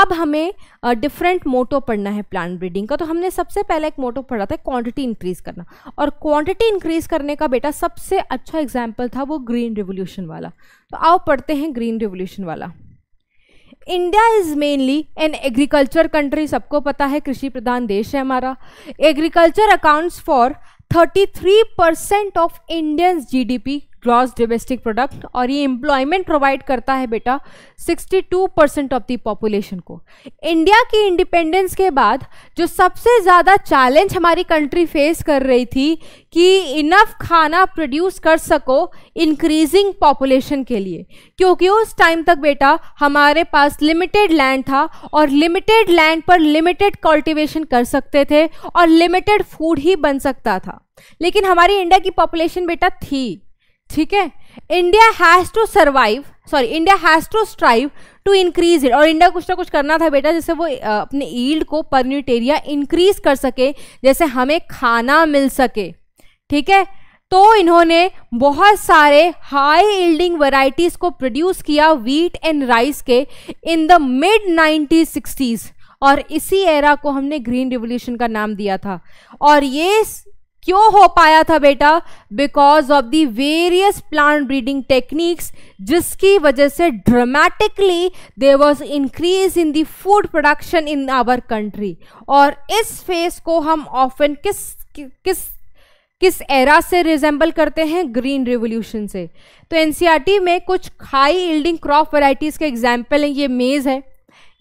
अब हमें डिफरेंट मोटो पढ़ना है प्लांट ब्रीडिंग का तो हमने सबसे पहले एक मोटो पढ़ा था क्वांटिटी इंक्रीज़ करना और क्वांटिटी इंक्रीज़ करने का बेटा सबसे अच्छा एग्जाम्पल था वो ग्रीन रिवोल्यूशन वाला तो आओ पढ़ते हैं ग्रीन रिवोल्यूशन वाला India is mainly an agriculture country सबको पता है कृषि प्रधान देश है हमारा agriculture accounts for 33% of Indians GDP gross domestic product और ये एम्प्लॉयमेंट प्रोवाइड करता है बेटा 62 परसेंट ऑफ द पॉपुलेशन को इंडिया की इंडिपेंडेंस के बाद जो सबसे ज़्यादा चैलेंज हमारी कंट्री फेस कर रही थी कि इनफ खाना प्रोड्यूस कर सको इंक्रीजिंग पॉपुलेशन के लिए क्योंकि उस टाइम तक बेटा हमारे पास लिमिटेड लैंड था और लिमिटेड लैंड पर लिमिटेड कल्टिवेशन कर सकते थे और लिमिटेड फूड ही बन सकता था लेकिन हमारी इंडिया की पॉपुलेशन बेटा थी ठीक है India has to survive sorry India has to strive to increase it और इंडिया कुछ ना कुछ करना था बेटा जैसे वो अपने ईल्ड को पर इंक्रीज कर सके जैसे हमें खाना मिल सके ठीक है तो इन्होंने बहुत सारे हाई ईल्डिंग वैरायटीज को प्रोड्यूस किया वीट एंड राइस के in the mid nineteen sixties और इसी एरा को हमने ग्रीन रिवोल्यूशन का नाम दिया था और ये क्यों हो पाया था बेटा because of the various plant breeding techniques जिसकी वजह से dramatically there was increase in the food production in our country और इस फेस को हम ऑफन किस किस किस एरा से रिजेंबल करते हैं ग्रीन रिवोल्यूशन से तो एनसीईआरटी e में कुछ हाई इल्डिंग क्रॉप वेराइटीज़ के एग्जाम्पल हैं ये मेज़ है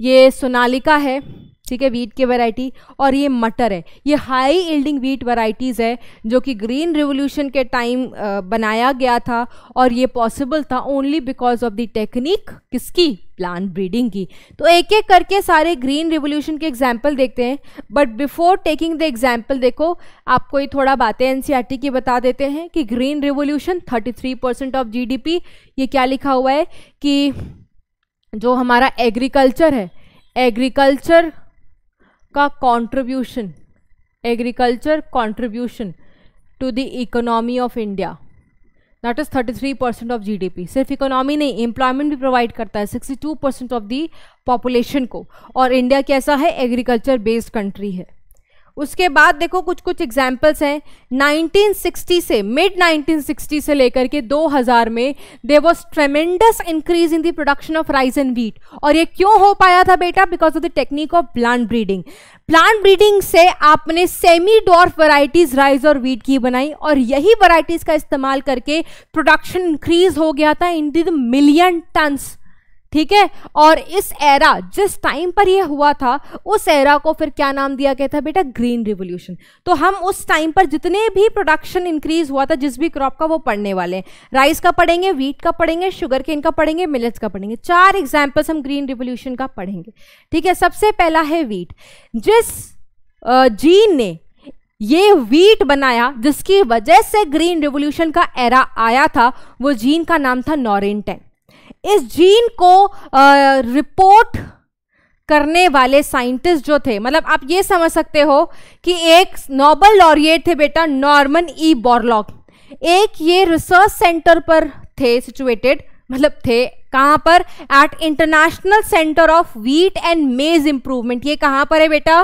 ये सोनालिका है ठीक है वीट की वैरायटी और ये मटर है ये हाई इल्डिंग वीट वैरायटीज़ है जो कि ग्रीन रिवोल्यूशन के टाइम बनाया गया था और ये पॉसिबल था only because of the technique किसकी प्लांट ब्रीडिंग की तो एक एक करके सारे ग्रीन रिवोल्यूशन के एग्जाम्पल देखते हैं but before taking the example देखो आपको ये थोड़ा बातें एन e की बता देते हैं कि green revolution 33 percent of GDP ये क्या लिखा हुआ है कि जो हमारा एग्रीकल्चर है एग्रीकल्चर का contribution agriculture contribution to the economy of India that is thirty three percent of GDP सिर्फ इकोनॉमी नहीं एम्प्लॉयमेंट भी प्रोवाइड करता है sixty two percent of the population को और इंडिया कैसा है एग्रीकल्चर बेस्ड कंट्री है उसके बाद देखो कुछ कुछ एग्जाम्पल्स हैं 1960 से मिड 1960 से लेकर के 2000 में there was tremendous increase in the production of rice and wheat और ये क्यों हो पाया था बेटा because of the technique of plant breeding plant breeding से आपने सेमी डॉर्फ वराइटीज राइस और वीट की बनाई और यही वराइटीज़ का इस्तेमाल करके प्रोडक्शन इंक्रीज हो गया था इन द मिलियन टन्स ठीक है और इस एरा जिस टाइम पर यह हुआ था उस एरा को फिर क्या नाम दिया गया था बेटा ग्रीन रिवोल्यूशन तो हम उस टाइम पर जितने भी प्रोडक्शन इंक्रीज हुआ था जिस भी क्रॉप का वो पढ़ने वाले हैं राइस का पढ़ेंगे वीट का पढ़ेंगे शुगर के इनका पढ़ेंगे मिलेट्स का पढ़ेंगे चार एग्जाम्पल्स हम ग्रीन रिवोल्यूशन का पढ़ेंगे ठीक है सबसे पहला है वीट जिस जीन ने ये वीट बनाया जिसकी वजह से ग्रीन रिवोल्यूशन का एरा आया था वो जीन का नाम था नॉरेंटेन इस जीन को आ, रिपोर्ट करने वाले साइंटिस्ट जो थे मतलब आप ये समझ सकते हो कि एक नोबल लॉरिएट थे बेटा नॉर्मन ई बॉर्लॉक एक ये रिसर्च सेंटर पर थे सिचुएटेड मतलब थे कहां पर at International Centre of Wheat and Maize Improvement ये कहां पर है बेटा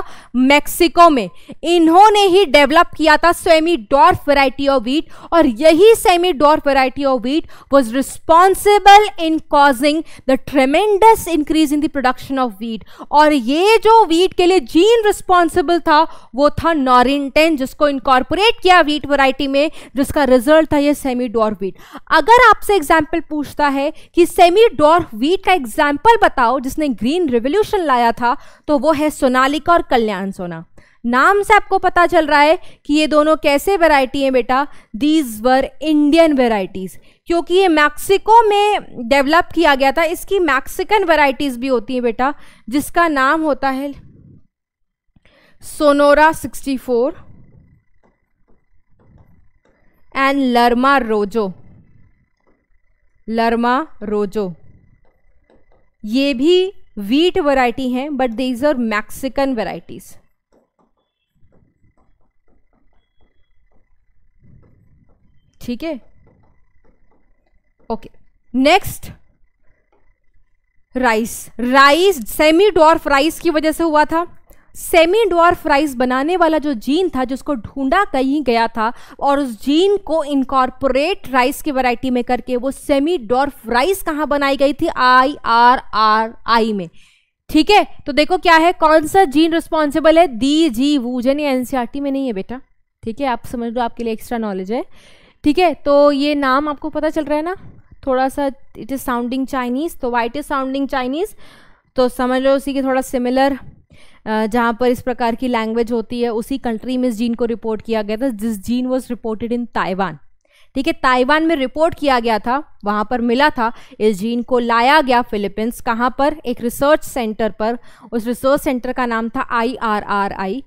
मेक्सिको में इन्होंने ही डेवलप किया था semi dwarf variety of wheat और यही semi dwarf variety of wheat was responsible in causing the tremendous increase in the production of wheat और ये जो व्हीट के लिए जीन रिस्पॉन्सिबल था वो था नॉरिंटेन जिसको इनकॉर्पोरेट किया व्हीट वैरायटी में जिसका रिजल्ट था यह सेमी डॉर्फ व्हीट अगर आपसे एग्जाम्पल पूछता है कि सेमी ग्रेवी डॉर वीट का एग्जाम्पल बताओ जिसने ग्रीन रिवोल्यूशन लाया था तो वो है सोनालिका और कल्याण सोना नाम से आपको पता चल रहा है कि ये दोनों कैसे वेराइटी हैं बेटा दीज वर इंडियन वेराइटीज़ क्योंकि ये मैक्सिको में डेवलप किया गया था इसकी मैक्सिकन वेराइटीज़ भी होती हैं बेटा जिसका नाम होता है सोनोरा 64 एंड लर्मा रोजो लर्मा रोजो ये भी वीट वैरायटी हैं but these are Mexican varieties ठीक है okay next rice rice semi dwarf rice की वजह से हुआ था सेमी डॉर्फ राइस बनाने वाला जो जीन था जिसको ढूंढा कहीं गया था और उस जीन को इनकॉर्पोरेट राइस की वैरायटी में करके वो सेमी डॉर्फ राइस कहाँ बनाई गई थी आई आर आर आई में ठीक है तो देखो क्या है कौन सा जीन रिस्पॉन्सिबल है दी जी वूजन आर टी में नहीं है बेटा ठीक है आप समझ लो आपके लिए एक्स्ट्रा नॉलेज है ठीक है तो ये नाम आपको पता चल रहा है ना थोड़ा सा इट इज़ साउंडिंग चाइनीज़ तो वाइट इज़ साउंडिंग चाइनीज़ तो समझ लो उसी के थोड़ा सिमिलर जहाँ पर इस प्रकार की लैंग्वेज होती है उसी कंट्री में इस जीन को रिपोर्ट किया गया था जिस gene was reported in Taiwan ठीक है ताइवान में रिपोर्ट किया गया था वहाँ पर मिला था इस जीन को लाया गया फिलीपींस कहाँ पर एक रिसर्च सेंटर पर उस रिसर्च सेंटर का नाम था I R R I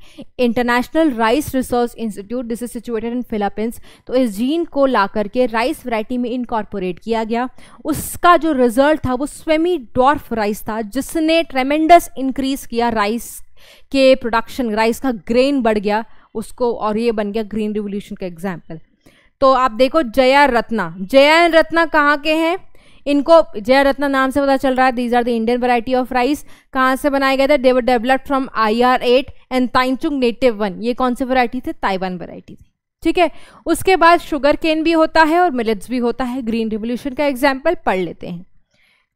International Rice Research Institute this is situated in Philippines तो इस जीन को ला करके राइस वैरायटी में इनकॉर्पोरेट किया गया उसका जो रिजल्ट था वो स्वेमी डॉर्फ राइस था जिसने ट्रेमेंडस इंक्रीज किया राइस कि प्रोडक्शन राइस का ग्रेन बढ़ गया उसको और ये बन गया ग्रीन रिवोल्यूशन का एग्जाम्पल तो आप देखो जया रत्ना जया एंड रत्ना कहाँ के हैं इनको जया रत्ना नाम से पता चल रहा है these are the Indian variety of rice कहाँ से बनाए गए थे they were developed from I R eight and Taichung native one ये कौन सी वैरायटी थे ताइवान वैरायटी थी ठीक है उसके बाद शुगर केन भी होता है और मिलेट्स भी होता है ग्रीन रिवोल्यूशन का एग्जाम्पल पढ़ लेते हैं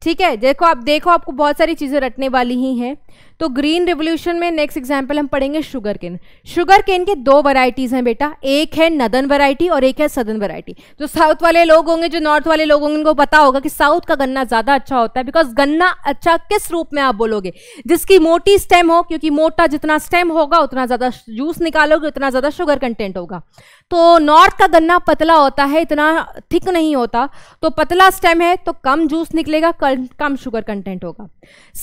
ठीक है देखो आप देखो आपको बहुत सारी चीज़ें रटने वाली ही हैं तो ग्रीन रिवोल्यूशन में नेक्स्ट एग्जाम्पल हम पढ़ेंगे शुगर केन शुगर केन के दो वराइटीज़ हैं बेटा एक है नदन वराइटी और एक है सदन वराइटी जो साउथ वाले लोग होंगे जो नॉर्थ वाले लोग होंगे उनको पता होगा कि साउथ का गन्ना ज़्यादा अच्छा होता है बिकॉज गन्ना अच्छा किस रूप में आप बोलोगे जिसकी मोटी स्टेम हो क्योंकि मोटा जितना स्टेम होगा उतना ज़्यादा जूस निकालोगे उतना ज़्यादा शुगर कंटेंट होगा तो नॉर्थ का गन्ना पतला होता है इतना थिक नहीं होता तो पतला स्टेम है तो कम जूस निकलेगा कम शुगर कंटेंट होगा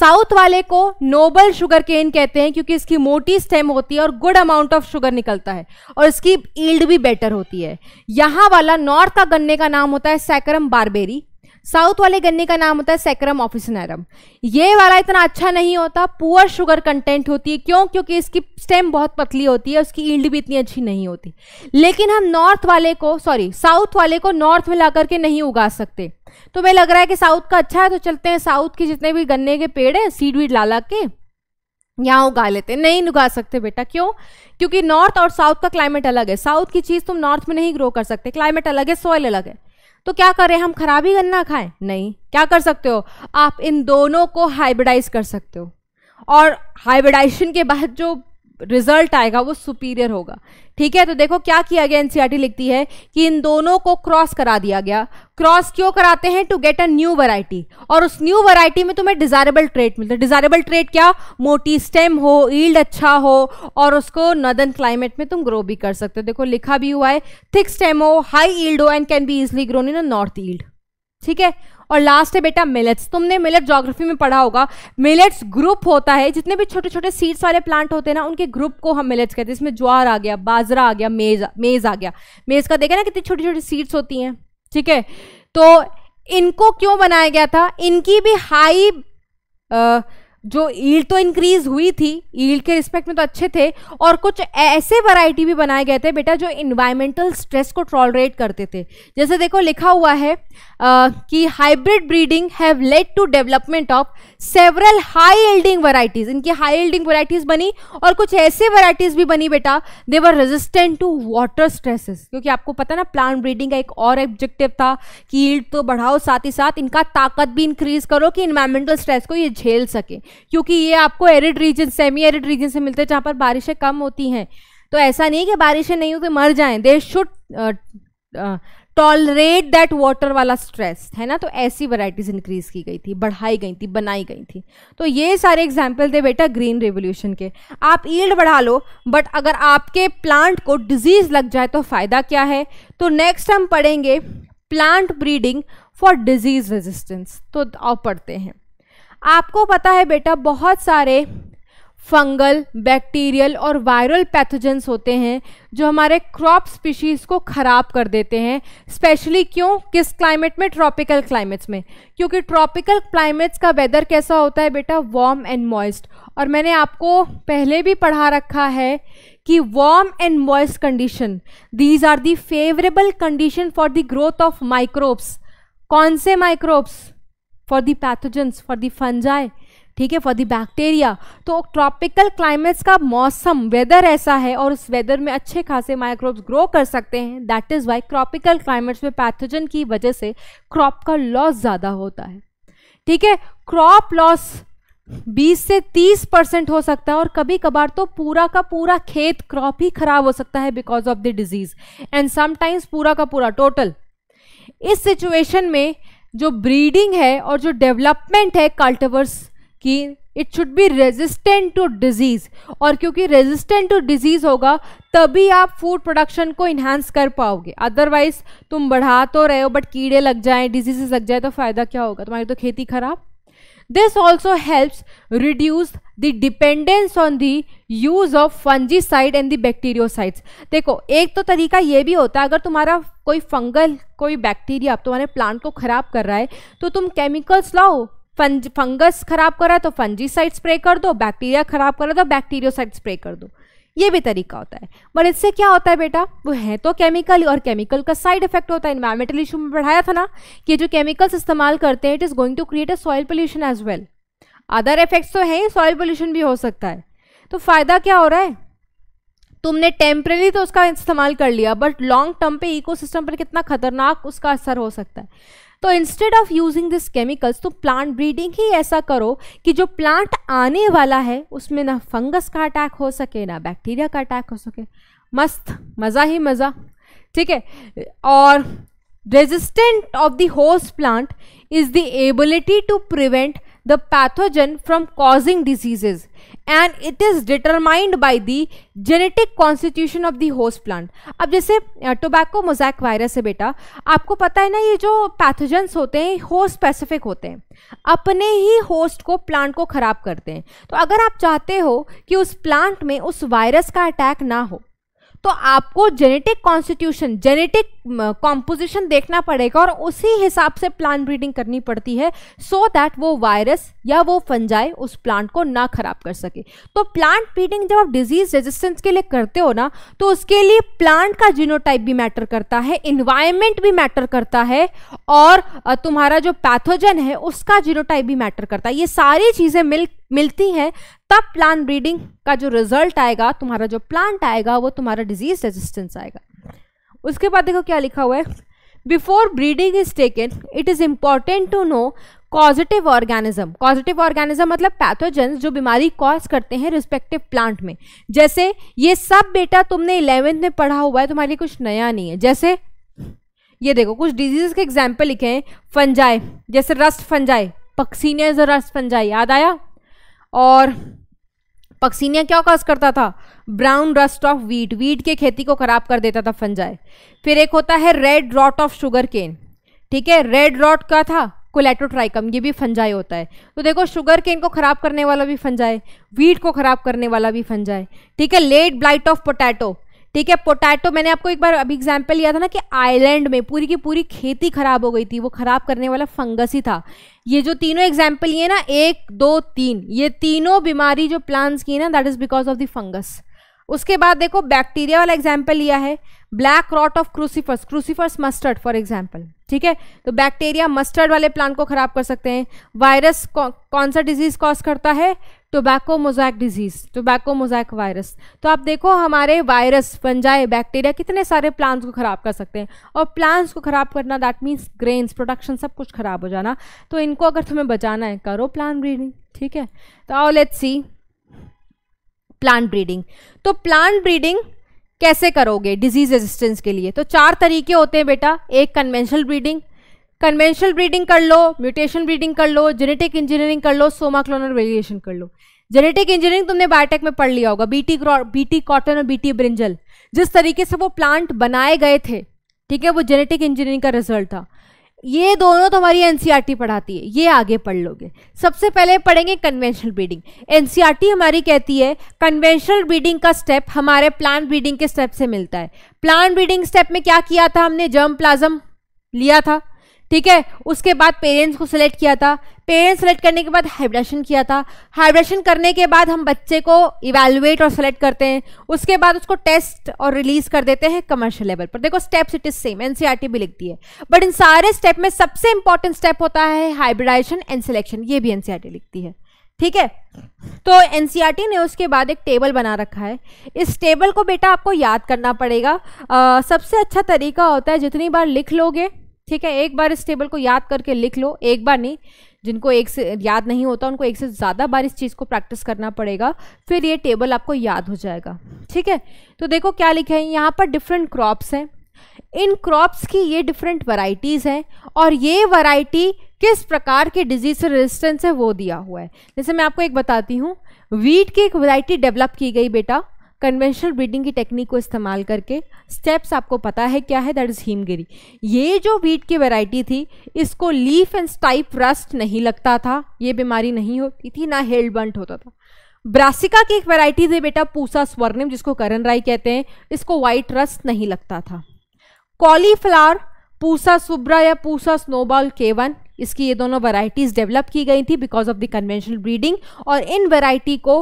साउथ वाले को नोबल पर्पल शुगर केन कहते हैं क्योंकि इसकी मोटी स्टेम होती है और गुड अमाउंट ऑफ शुगर निकलता है और इसकी ईल्ड भी बेटर होती है यहाँ वाला नॉर्थ का गन्ने का नाम होता है सैक्रम बारबेरी साउथ वाले गन्ने का नाम होता है सैक्रम ऑफिसनैरम ये वाला इतना अच्छा नहीं होता पुअर शुगर कंटेंट होती है क्यों क्योंकि इसकी स्टेम बहुत पतली होती है उसकी ईल्ड भी इतनी अच्छी नहीं होती लेकिन हम नॉर्थ वाले को सॉरी साउथ वाले को नॉर्थ में ला करके नहीं उगा सकते तो मैं लग रहा है कि साउथ का अच्छा है तो चलते हैं साउथ के जितने भी गन्ने के पेड़ हैं सीड वीड ला ला के यहाँ उगा लेते नहीं उगा सकते बेटा क्यों क्योंकि नॉर्थ और साउथ का क्लाइमेट अलग है साउथ की चीज़ तुम नॉर्थ में नहीं ग्रो कर सकते क्लाइमेट अलग है सॉइल अलग है तो क्या करें हम खराबी गन्ना खाएं नहीं क्या कर सकते हो आप इन दोनों को हाइब्रिडाइज कर सकते हो और हाइब्रिडाइजेशन के बाद जो रिजल्ट आएगा वो सुपीरियर होगा ठीक है तो देखो क्या किया गया एनसीईआरटी e लिखती है कि इन दोनों को क्रॉस करा दिया गया क्रॉस क्यों कराते हैं to get a new variety और उस न्यू वैरायटी में तुम्हें डिजायरेबल ट्रेड मिलता है डिजायरेबल ट्रेड क्या मोटी स्टेम हो ईल्ड अच्छा हो और उसको नदन क्लाइमेट में तुम ग्रो भी कर सकते हो देखो लिखा भी हुआ है थिक स्टेम हो हाई ईल्ड हो and can be easily grown in a north yield ठीक है और लास्ट है बेटा मिलेट्स तुमने मिलेट जोग्राफी में पढ़ा होगा मिलेट्स ग्रुप होता है जितने भी छोटे छोटे सीड्स वाले प्लांट होते हैं ना उनके ग्रुप को हम मिलेट्स कहते हैं इसमें ज्वार आ गया बाजरा आ गया मेज मेज आ गया मेज का देखा ना कितनी छोटी छोटी सीड्स होती हैं ठीक है तो इनको क्यों बनाया गया था इनकी भी हाई जो ईल्ड तो इंक्रीज हुई थी ईल्ड के रिस्पेक्ट में तो अच्छे थे और कुछ ऐसे वैरायटी भी बनाए गए थे बेटा जो इन्वायरमेंटल स्ट्रेस को टॉलरेट करते थे जैसे देखो लिखा हुआ है आ, कि hybrid breeding have led to development of several high yielding varieties इनकी हाई एल्डिंग वराइटीज़ बनी और कुछ ऐसे वराइटीज भी बनी बेटा they were resistant to water stresses क्योंकि आपको पता ना प्लांट ब्रीडिंग का एक और ऑब्जेक्टिव था कि ईल्ड तो बढ़ाओ साथ ही साथ इनका ताकत भी इंक्रीज करो कि इन्वायरमेंटल स्ट्रेस को ये झेल सके क्योंकि ये आपको arid region semi arid region से मिलते हैं जहाँ पर बारिशें कम होती हैं तो ऐसा नहीं कि बारिशें नहीं होती मर जाएं they should tolerate that water वाला स्ट्रेस है ना तो ऐसी वराइटीज इंक्रीज की गई थी बढ़ाई गई थी बनाई गई थी तो ये सारे एग्जाम्पल थे बेटा ग्रीन रेवोल्यूशन के आप ईल्ड बढ़ा लो बट अगर आपके प्लांट को डिजीज लग जाए तो फ़ायदा क्या है तो नेक्स्ट हम पढ़ेंगे plant breeding for disease resistance तो आप पढ़ते हैं आपको पता है बेटा बहुत सारे फंगल बैक्टीरियल और वायरल पैथोजेंस होते हैं जो हमारे क्रॉप स्पीशीज़ को ख़राब कर देते हैं स्पेशली क्यों किस क्लाइमेट में ट्रॉपिकल क्लाइमेट्स में क्योंकि ट्रॉपिकल क्लाइमेट्स का वेदर कैसा होता है बेटा वार्म एंड मॉइस्ट और मैंने आपको पहले भी पढ़ा रखा है कि warm and moist condition these are the favourable condition for the growth of microbes कौन से microbes for the pathogens for the fungi ठीक है फॉर दी बैक्टीरिया तो ट्रॉपिकल क्लाइमेट्स का मौसम वेदर ऐसा है और उस वेदर में अच्छे खासे माइक्रोब्स ग्रो कर सकते हैं that is why tropical climates में पैथोजन की वजह से क्रॉप का लॉस ज़्यादा होता है ठीक है क्रॉप लॉस 20 से 30 परसेंट हो सकता है और कभी कभार तो पूरा का पूरा खेत क्रॉप ही खराब हो सकता है because of the disease and sometimes पूरा का पूरा टोटल इस सिचुएशन में जो ब्रीडिंग है और जो डेवलपमेंट है कल्टिवर्स की it should be resistant to disease और क्योंकि रेजिस्टेंट टू डिजीज़ होगा तभी आप फूड प्रोडक्शन को इन्हांस कर पाओगे अदरवाइज तुम बढ़ा तो रहे हो बट कीड़े लग जाएं डिजीजेस लग जाए तो फ़ायदा क्या होगा तुम्हारी तो खेती खराब This also helps reduce the dependence on the use of fungicide and bactericides देखो एक तो तरीका ये भी होता है अगर तुम्हारा कोई फंगल कोई बैक्टीरिया तुम्हारे प्लांट को ख़राब कर रहा है तो तुम केमिकल्स लाओ फंज फंगस खराब कर रहा है तो फंजीसाइड स्प्रे कर दो बैक्टीरिया खराब कर रहा है तो बैक्टीरियोसाइड स्प्रे कर दो ये भी तरीका होता है मगर इससे क्या होता है बेटा वो है तो केमिकल और केमिकल का साइड इफेक्ट होता है इन्वायरमेंटल इशू में पढ़ाया था ना कि जो केमिकल्स इस्तेमाल करते हैं it is going to create a soil pollution as well other effects तो है ही सॉइल पोल्यूशन भी हो सकता है तो फ़ायदा क्या हो रहा है तुमने टेम्परेली तो उसका इस्तेमाल कर लिया बट लॉन्ग टर्म पे इकोसिस्टम पर कितना खतरनाक उसका असर हो सकता है तो instead of using this chemicals तो प्लांट ब्रीडिंग ही ऐसा करो कि जो प्लांट आने वाला है उसमें ना फंगस का अटैक हो सके ना बैक्टीरिया का अटैक हो सके मस्त मज़ा ही मज़ा ठीक है और resistant of the host plant is the ability to prevent the pathogen from causing diseases and it is determined by the genetic constitution of the host plant. अब जैसे टोबैको मोजैक वायरस है बेटा आपको पता है ना ये जो पैथोजेंस होते हैं होस्ट स्पेसिफिक होते हैं अपने ही होस्ट को प्लांट को ख़राब करते हैं तो अगर आप चाहते हो कि उस प्लांट में उस वायरस का अटैक ना हो तो आपको जेनेटिक कॉन्स्टिट्यूशन जेनेटिक कॉम्पोजिशन देखना पड़ेगा और उसी हिसाब से प्लांट ब्रीडिंग करनी पड़ती है सो so दैट वो वायरस या वो फंजाई उस प्लांट को ना खराब कर सके तो प्लांट ब्रीडिंग जब आप डिजीज रेजिस्टेंस के लिए करते हो ना तो उसके लिए प्लांट का जीनोटाइप भी मैटर करता है इन्वायरमेंट भी मैटर करता है और तुम्हारा जो पैथोजन है उसका जीनोटाइप भी मैटर करता है ये सारी चीज़ें मिल मिलती हैं तब प्लांट ब्रीडिंग का जो रिजल्ट आएगा तुम्हारा जो प्लांट आएगा वो तुम्हारा डिजीज रेजिस्टेंस आएगा उसके बाद देखो क्या लिखा हुआ है before breeding is taken it is important to know causative organism causative organism मतलब पैथोजन जो बीमारी कॉज करते हैं रिस्पेक्टिव प्लांट में जैसे ये सब बेटा तुमने इलेवेंथ में पढ़ा हुआ है तुम्हारे लिए कुछ नया नहीं है जैसे ये देखो कुछ डिजीज के एग्जाम्पल लिखे हैं फंजाई जैसे रस्ट फंजाई पक्सीनिया और रस्ट फंजाई याद आया और पक्सीनिया क्या काज करता था brown rust of wheat wheat के खेती को खराब कर देता था फंजाए फिर एक होता है red rot of sugarcane ठीक है रेड रॉट का था कोलेटोट्राइकम ये भी फंजाई होता है तो देखो शुगर केन को ख़राब करने वाला भी फंजाए वीट को ख़राब करने वाला भी फंजाए ठीक है लेट ब्लाइट ऑफ पोटैटो ठीक है पोटैटो मैंने आपको एक बार अभी एग्जाम्पल लिया था ना कि आइलैंड में पूरी की पूरी खेती खराब हो गई थी वो खराब करने वाला फंगस ही था ये जो तीनों एग्जाम्पल ये ना एक दो तीन ये तीनों बीमारी जो प्लांट्स की ना that is because of the fungus उसके बाद देखो बैक्टीरिया वाला एग्जाम्पल लिया है black rot of crucifers crucifers mustard for example ठीक है तो बैक्टीरिया मस्टर्ड वाले प्लांट को खराब कर सकते हैं वायरस कौन सा डिजीज कॉज करता है tobacco mosaic disease tobacco mosaic virus तो आप देखो हमारे वायरस फंजाई बैक्टीरिया कितने सारे प्लांट्स को ख़राब कर सकते हैं और प्लांट्स को ख़राब करना दैट मीन्स ग्रेन्स प्रोडक्शन सब कुछ ख़राब हो जाना तो इनको अगर तुम्हें बचाना है करो प्लांट ब्रीडिंग ठीक है तो आओ लेट सी प्लांट ब्रीडिंग तो प्लांट ब्रीडिंग कैसे करोगे डिजीज रेजिस्टेंस के लिए तो चार तरीके होते हैं बेटा एक कन्वेंशनल ब्रीडिंग कन्वेंशनल ब्रीडिंग कर लो म्यूटेशन ब्रीडिंग कर लो जेनेटिक इंजीनियरिंग कर लो सोमा वेरिएशन कर लो जेनेटिक इंजीनियरिंग तुमने बायोटेक में पढ़ लिया होगा बीटी बीटी कॉटन और बीटी ब्रिंजल जिस तरीके से वो प्लांट बनाए गए थे ठीक है वो जेनेटिक इंजीनियरिंग का रिजल्ट था ये दोनों तो हमारी एनसीईआरटी पढ़ाती है ये आगे पढ़ लोगे सबसे पहले पढ़ेंगे कन्वेंशनल ब्रीडिंग एनसीईआरटी हमारी कहती है कन्वेंशनल ब्रीडिंग का स्टेप हमारे प्लांट ब्रीडिंग के स्टेप से मिलता है प्लांट ब्रीडिंग स्टेप में क्या किया था हमने जर्म प्लाजम लिया था ठीक है उसके बाद पेरेंट्स को सिलेक्ट किया था पेरेंट्स सेलेक्ट करने के बाद हाइब्रेशन किया था हाइब्रेशन करने के बाद हम बच्चे को इवेलुएट और सेलेक्ट करते हैं उसके बाद उसको टेस्ट और रिलीज कर देते हैं कमर्शियल लेवल पर देखो steps it is same NCERT भी लिखती है बट इन सारे स्टेप में सबसे इंपॉर्टेंट स्टेप होता है हाइब्रिडाइजेशन एंड सिलेक्शन ये भी एनसीआरटी e लिखती है ठीक है तो एनसीआरटी e ने उसके बाद एक टेबल बना रखा है इस टेबल को बेटा आपको याद करना पड़ेगा आ, सबसे अच्छा तरीका होता है जितनी बार लिख लोगे ठीक है एक बार इस टेबल को याद करके लिख लो एक बार नहीं जिनको एक से याद नहीं होता उनको एक से ज़्यादा बार इस चीज़ को प्रैक्टिस करना पड़ेगा फिर ये टेबल आपको याद हो जाएगा ठीक है तो देखो क्या लिखे हैं यहाँ पर डिफरेंट क्रॉप्स हैं इन क्रॉप्स की ये डिफरेंट वराइटीज़ हैं और ये वराइटी किस प्रकार के डिजीज से रेजिस्टेंस है वो दिया हुआ है जैसे मैं आपको एक बताती हूँ वीट की एक वैरायटी डेवलप की गई बेटा कन्वेंशनल ब्रीडिंग की टेक्निक को इस्तेमाल करके स्टेप्स आपको पता है क्या है दैट इज़ हीमगिरी ये जो वीट की वैरायटी थी इसको लीफ एंड स्टाइप रस्ट नहीं लगता था ये बीमारी नहीं होती थी ना हेल्ड बंट होता था ब्रासिका की एक वैरायटी थी बेटा पूसा स्वर्णिम जिसको करण राय कहते हैं इसको वाइट रस्ट नहीं लगता था कॉलीफ्लावर पूसा सुब्रा या पूसा स्नोबॉल केवन इसकी ये दोनों वैरायटीज़ डेवलप की गई थी because of the conventional breeding और इन वैरायटी को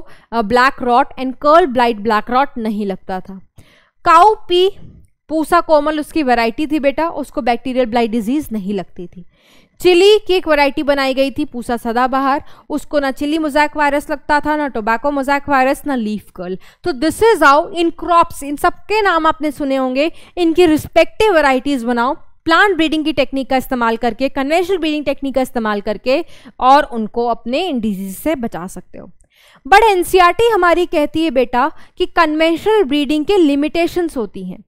black rot and curl blight black rot नहीं लगता था काउ पी पूसा कोमल उसकी वैरायटी थी बेटा उसको बैक्टीरियल ब्लाइट डिजीज़ नहीं लगती थी चिली की एक वैरायटी बनाई गई थी पूसा सदाबहार उसको ना चिली मोजैक वायरस लगता था ना टोबैको मोजैक वायरस ना लीफ कर्ल तो दिस इज आउ इन क्रॉप्स इन सबके नाम आपने सुने होंगे इनकी रिस्पेक्टिव वैरायटीज बनाओ प्लांट ब्रीडिंग की टेक्निक का इस्तेमाल करके कन्वेंशनल ब्रीडिंग टेक्निक का इस्तेमाल करके और उनको अपने इन डिजीज से बचा सकते हो बट एन e हमारी कहती है बेटा कि कन्वेंशनल ब्रीडिंग के लिमिटेशंस होती हैं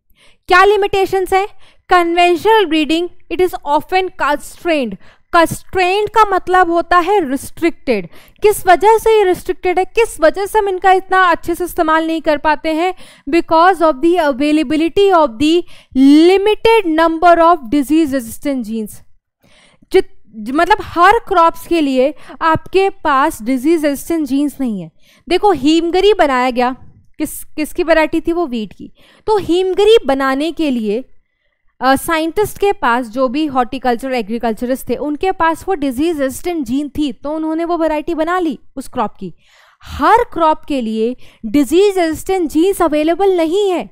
क्या लिमिटेशंस हैं conventional breeding it is often constrained constraint का मतलब होता है रिस्ट्रिक्टेड किस वजह से ये रिस्ट्रिक्टेड है किस वजह से हम इनका इतना अच्छे से इस्तेमाल नहीं कर पाते हैं because of the availability of the limited number of disease resistant genes जित मतलब हर क्रॉप्स के लिए आपके पास डिजीज रेजिस्टेंट जीन्स नहीं है देखो हीमगरी बनाया गया किस किसकी वैरायटी थी वो वीट की तो हीमगरी बनाने के लिए साइंटिस्ट के पास जो भी हॉर्टिकल्चर एग्रीकल्चरिस्ट थे उनके पास वो डिजीज रेजिस्टेंट जीन थी तो उन्होंने वो वैरायटी बना ली उस क्रॉप की हर क्रॉप के लिए डिजीज रेजिस्टेंट जीन्स अवेलेबल नहीं है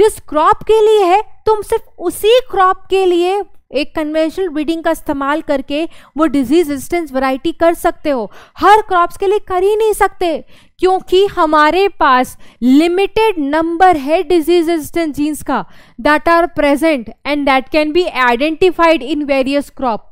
जिस क्रॉप के लिए है तुम सिर्फ उसी क्रॉप के लिए एक कन्वेंशनल ब्रीडिंग का इस्तेमाल करके वो डिजीज रेजिस्टेंस वैरायटी कर सकते हो हर क्रॉप्स के लिए कर ही नहीं सकते क्योंकि हमारे पास लिमिटेड नंबर है डिजीज रेजिस्टेंस जीन्स का that are present and that can be identified in various crop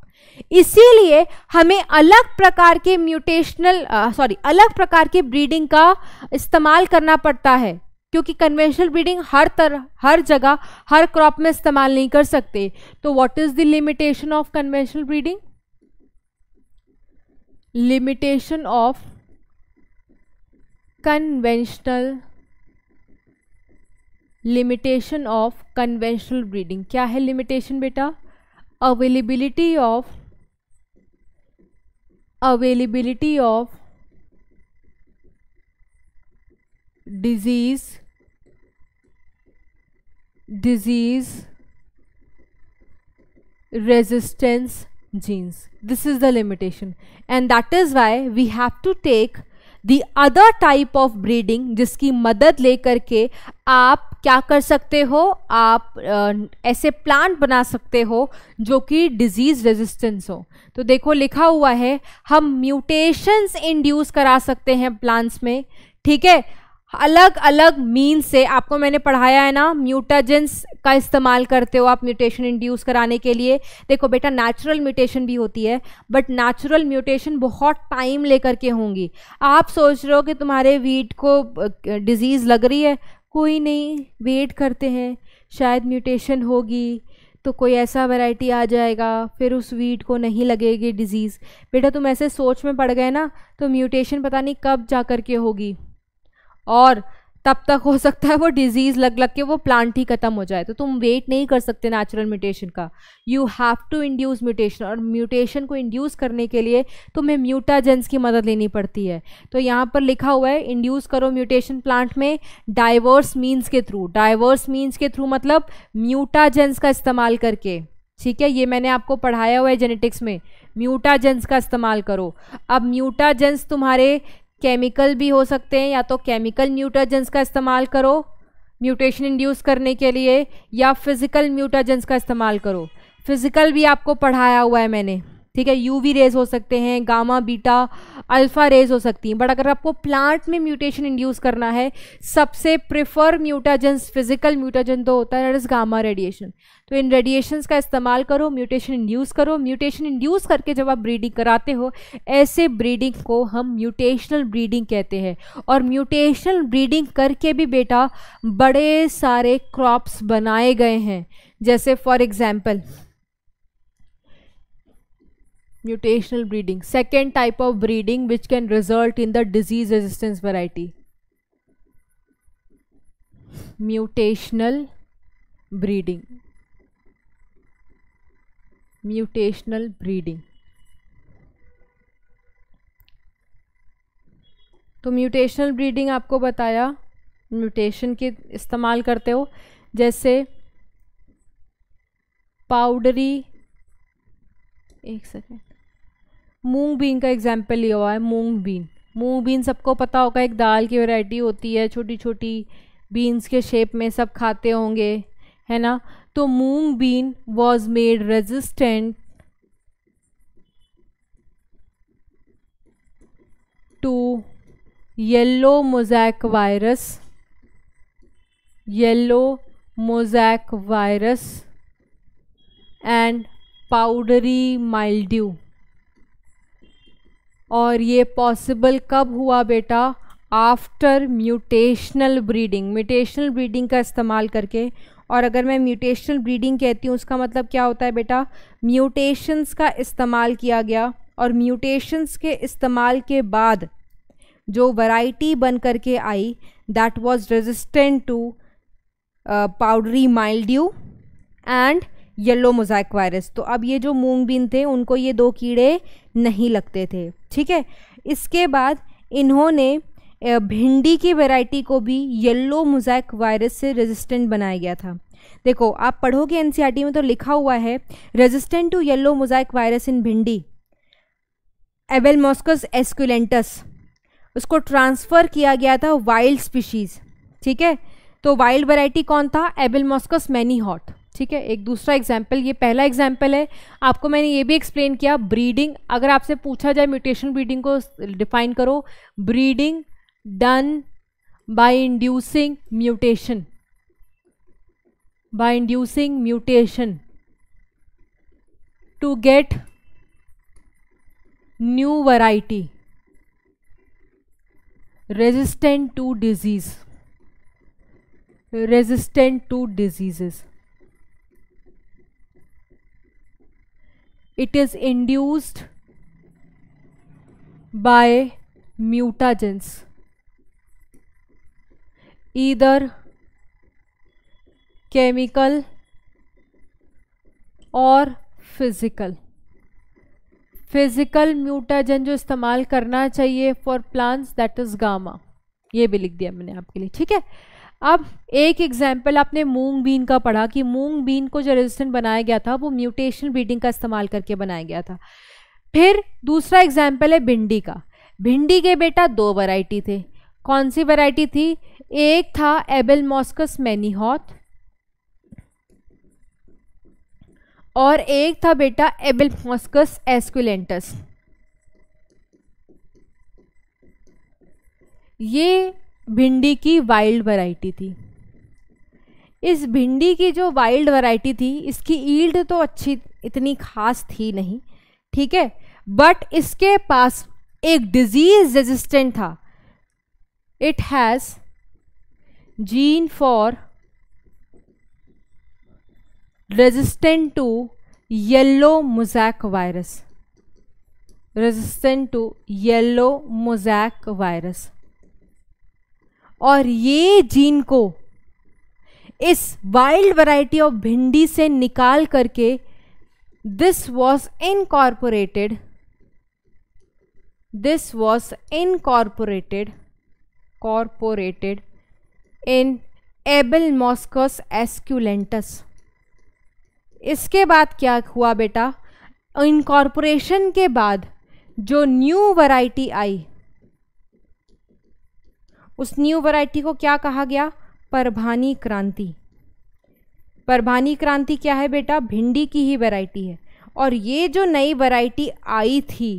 इसीलिए हमें अलग प्रकार के म्यूटेशनल सॉरी अलग प्रकार के ब्रीडिंग का इस्तेमाल करना पड़ता है क्योंकि कन्वेंशनल ब्रीडिंग हर तरह हर जगह हर क्रॉप में इस्तेमाल नहीं कर सकते तो what is the limitation of conventional breeding limitation of conventional limitation of conventional breeding क्या है लिमिटेशन बेटा availability of availability of disease disease resistance genes this is the limitation and that is why we have to take the other type of breeding जिसकी मदद लेकर के आप क्या कर सकते हो आप आ, ऐसे प्लांट बना सकते हो जो कि डिजीज़ रेजिस्टेंस हो तो देखो लिखा हुआ है हम म्यूटेशंस इंड्यूस करा सकते हैं प्लांट्स में ठीक है अलग अलग मीन से आपको मैंने पढ़ाया है ना म्यूटाजेंस का इस्तेमाल करते हो आप म्यूटेशन इंड्यूस कराने के लिए देखो बेटा नेचुरल म्यूटेशन भी होती है बट नेचुरल म्यूटेशन बहुत टाइम लेकर के होंगी आप सोच रहे हो कि तुम्हारे वीट को डिजीज़ लग रही है कोई नहीं वेट करते हैं शायद म्यूटेशन होगी तो कोई ऐसा वैरायटी आ जाएगा फिर उस वीट को नहीं लगेगी डिजीज़ बेटा तुम ऐसे सोच में पड़ गए ना तो म्यूटेशन पता नहीं कब जा कर के होगी और तब तक हो सकता है वो डिजीज़ लग लग के वो प्लांट ही ख़त्म हो जाए तो तुम वेट नहीं कर सकते नेचुरल म्यूटेशन का you have to induce mutation और म्यूटेशन को इंड्यूस करने के लिए तुम्हें म्यूटाजेंस की मदद लेनी पड़ती है तो यहाँ पर लिखा हुआ है इंड्यूस करो म्यूटेशन प्लांट में डाइवर्स मीन्स के थ्रू डाइवर्स मीन्स के थ्रू मतलब म्यूटाजेंस का इस्तेमाल करके ठीक है ये मैंने आपको पढ़ाया हुआ है जेनेटिक्स में म्यूटाजेंस का इस्तेमाल करो अब म्यूटाजेंस तुम्हारे केमिकल भी हो सकते हैं या तो केमिकल म्यूटाजेंस का इस्तेमाल करो म्यूटेशन इंड्यूस करने के लिए या फिज़िकल म्यूटाजेंस का इस्तेमाल करो फिज़िकल भी आपको पढ़ाया हुआ है मैंने ठीक है यूवी रेज हो सकते हैं गामा बीटा अल्फ़ा रेज हो सकती हैं बट अगर आपको प्लांट में म्यूटेशन इंड्यूस करना है सबसे प्रिफर म्यूटाजेंस फिजिकल म्यूटाजन तो होता है गामा रेडिएशन तो इन रेडिएशन का इस्तेमाल करो म्यूटेशन इंड्यूस करो म्यूटेशन इंड्यूस करके जब आप ब्रीडिंग कराते हो ऐसे ब्रीडिंग को हम म्यूटेशनल ब्रीडिंग कहते हैं और म्यूटेशनल ब्रीडिंग करके भी बेटा बड़े सारे क्रॉप्स बनाए गए हैं जैसे for example mutational breeding second type of breeding which can result in the disease resistance variety mutational breeding mutational breeding तो म्यूटेशनल ब्रीडिंग आपको बताया म्यूटेशन के इस्तेमाल करते हो जैसे पाउडरी एक सेकेंड मूंग बीन का एग्जाम्पल लिया हुआ है मूंग बीन मूंग बीन सबको पता होगा एक दाल की वैरायटी होती है छोटी छोटी बीन्स के शेप में सब खाते होंगे है ना तो moong bean was made resistant to yellow mosaic virus yellow mosaic virus and powdery mildew और ये पॉसिबल कब हुआ बेटा after mutational breeding mutational breeding का इस्तेमाल करके और अगर मैं म्यूटेशनल ब्रीडिंग कहती हूँ उसका मतलब क्या होता है बेटा म्यूटेशंस का इस्तेमाल किया गया और म्यूटेशंस के इस्तेमाल के बाद जो वैरायटी बन करके आई that was resistant to powdery mildew and yellow mosaic virus तो अब ये जो मूंग बीन थे उनको ये दो कीड़े नहीं लगते थे ठीक है इसके बाद इन्होंने भिंडी की वैरायटी को भी येलो मोजाइक वायरस से रेजिस्टेंट बनाया गया था देखो आप पढ़ोगे एन में तो लिखा हुआ है resistant to yellow mosaic virus in bhindi moschus एस्कुलेंटस उसको ट्रांसफ़र किया गया था वाइल्ड स्पीशीज़ ठीक है तो वाइल्ड वैरायटी कौन था मॉस्कस मैनी हॉट ठीक है एक दूसरा एग्जाम्पल ये पहला एग्जाम्पल है आपको मैंने ये भी एक्सप्लेन किया ब्रीडिंग अगर आपसे पूछा जाए म्यूटेशन ब्रीडिंग को डिफाइन करो breeding done by inducing mutation by inducing mutation to get new variety resistant to disease resistant to diseases it is induced by mutagens either chemical और फिज़िकल फिज़िकल म्यूटाजन जो इस्तेमाल करना चाहिए for plants that is gamma ये भी लिख दिया मैंने आपके लिए ठीक है अब एक एग्जाम्पल आपने मूंग बीन का पढ़ा कि मूंग बीन को जो रेजिस्टेंट बनाया गया था वो म्यूटेशन ब्रीडिंग का इस्तेमाल करके बनाया गया था फिर दूसरा एग्जाम्पल है भिंडी का भिंडी के बेटा दो वैरायटी थे कौन सी वैरायटी थी एक था एबल मॉस्कस मैनीहॉथ और एक था बेटा एबल मॉस्कस एस्कुलेंटस ये भिंडी की वाइल्ड वैरायटी थी इस भिंडी की जो वाइल्ड वैरायटी थी इसकी ईल्ड तो अच्छी इतनी खास थी नहीं ठीक है बट इसके पास एक डिजीज रेजिस्टेंट था it has gene for resistant to yellow mosaic virus resistant to yellow mosaic virus और ये जीन को इस वाइल्ड वैरायटी ऑफ भिंडी से निकाल करके this was incorporated was incorporated corporated in Abelmoschus esculentus इसके बाद क्या हुआ बेटा इनकॉर्पोरेशन के बाद जो न्यू वैरायटी आई उस न्यू वैरायटी को क्या कहा गया परभानी क्रांति परभानी क्रांति क्या है बेटा भिंडी की ही वैरायटी है और ये जो नई वैरायटी आई थी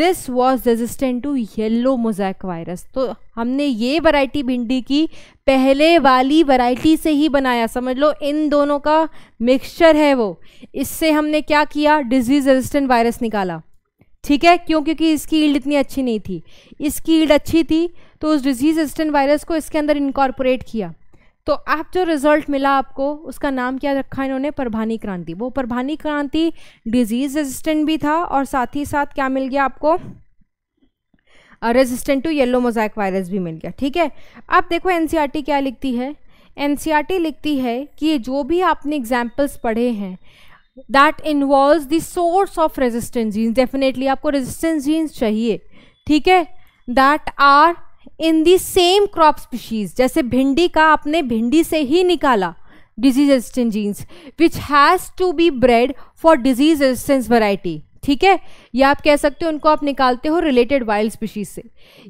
this was resistant to yellow mosaic virus तो हमने ये वैरायटी भिंडी की पहले वाली वैरायटी से ही बनाया समझ लो इन दोनों का मिक्सचर है वो इससे हमने क्या किया डिजीज़ रेजिस्टेंट वायरस निकाला ठीक है क्यों क्योंकि इसकी ईल्ड इतनी अच्छी नहीं थी इसकी ईल्ड अच्छी थी तो उस डिजीज़ रेजिस्टेंट वायरस को इसके अंदर इनकॉर्पोरेट किया तो आप जो रिजल्ट मिला आपको उसका नाम क्या रखा इन्होंने परभानी क्रांति वो परभानी क्रांति डिजीज़ रेजिस्टेंट भी था और साथ ही साथ क्या मिल गया आपको resistant to yellow mosaic virus भी मिल गया ठीक है अब देखो एन e क्या लिखती है एन e लिखती है कि जो भी आपने एग्जाम्पल्स पढ़े हैं that involve the source of resistance genes definitely आपको रेजिस्टेंस जीन्स चाहिए ठीक है that are in the same crop species जैसे भिंडी का आपने भिंडी से ही निकाला disease resistant genes which has to be bred for disease resistance variety ठीक है या आप कह सकते हो उनको आप निकालते हो रिलेटेड वाइल्ड स्पीशीज से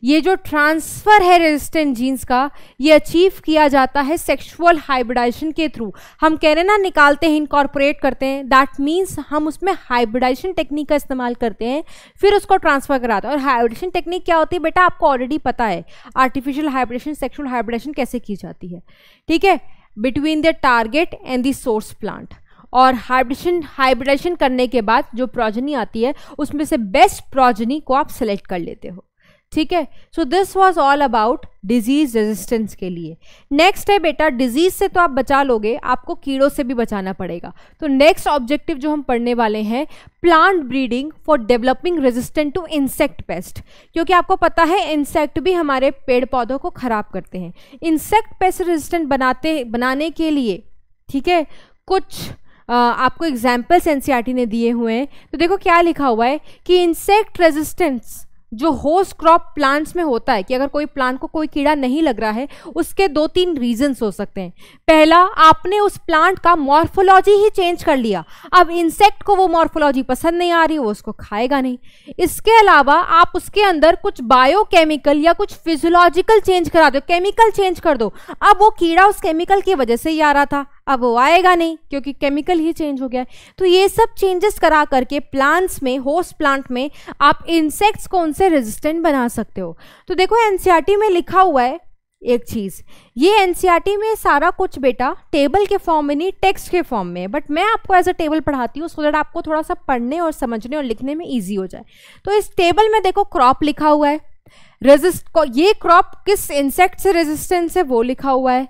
ये जो ट्रांसफ़र है रेजिस्टेंट जीन्स का ये अचीव किया जाता है सेक्सुअल हाइब्रिडाइजेशन के थ्रू हम कह रहे ना निकालते हैं इनकॉर्पोरेट करते हैं दैट मीन्स हम उसमें हाइब्रिडाइजेशन टेक्निक का इस्तेमाल करते हैं फिर उसको ट्रांसफ़र कराते हैं और हाइब्रिडेशन टेक्निक क्या होती है बेटा आपको ऑलरेडी पता है आर्टिफिशियल हाइब्रिडेशन सेक्शुअल हाइब्रिडेशन कैसे की जाती है ठीक है between the target and donors source plant और हाइब्रिडेशन हाइब्रिडेशन करने के बाद जो प्रोजनी आती है उसमें से बेस्ट प्रोजनी को आप सेलेक्ट कर लेते हो ठीक है so this was all about disease resistance के लिए नेक्स्ट है बेटा डिजीज से तो आप बचा लोगे आपको कीड़ों से भी बचाना पड़ेगा तो नेक्स्ट ऑब्जेक्टिव जो हम पढ़ने वाले हैं plant breeding for developing resistant to insect pest क्योंकि आपको पता है इंसेक्ट भी हमारे पेड़ पौधों को खराब करते हैं इंसेक्ट पेस्ट रेजिस्टेंट बनाते बनाने के लिए ठीक है कुछ आपको एग्जाम्पल्स एन e ने दिए हुए हैं तो देखो क्या लिखा हुआ है कि इंसेक्ट रेजिस्टेंस जो होस्ट क्रॉप प्लांट्स में होता है कि अगर कोई प्लांट को कोई कीड़ा नहीं लग रहा है उसके दो तीन रीजंस हो सकते हैं पहला आपने उस प्लांट का मॉर्फोलॉजी ही चेंज कर लिया अब इंसेक्ट को वो मॉर्फोलॉजी पसंद नहीं आ रही वो उसको खाएगा नहीं इसके अलावा आप उसके अंदर कुछ बायोकेमिकल या कुछ फिजोलॉजिकल चेंज करा दो केमिकल चेंज कर दो अब वो कीड़ा उस केमिकल की वजह से ही आ रहा था अब वो आएगा नहीं क्योंकि केमिकल ही चेंज हो गया है तो ये सब चेंजेस करा करके प्लांट्स में होस्ट प्लांट में आप इंसेक्ट्स को उनसे रेजिस्टेंट बना सकते हो तो देखो एनसीईआरटी e में लिखा हुआ है एक चीज़ ये एनसीईआरटी e में सारा कुछ बेटा टेबल के फॉर्म में नहीं टेक्स्ट के फॉर्म में बट मैं आपको एज अ टेबल पढ़ाती हूँ सो दैट आपको थोड़ा सा पढ़ने और समझने और लिखने में ईजी हो जाए तो इस टेबल में देखो क्रॉप लिखा हुआ है रेजिस्ट ये क्रॉप किस इंसेक्ट से रेजिस्टेंस है वो लिखा हुआ है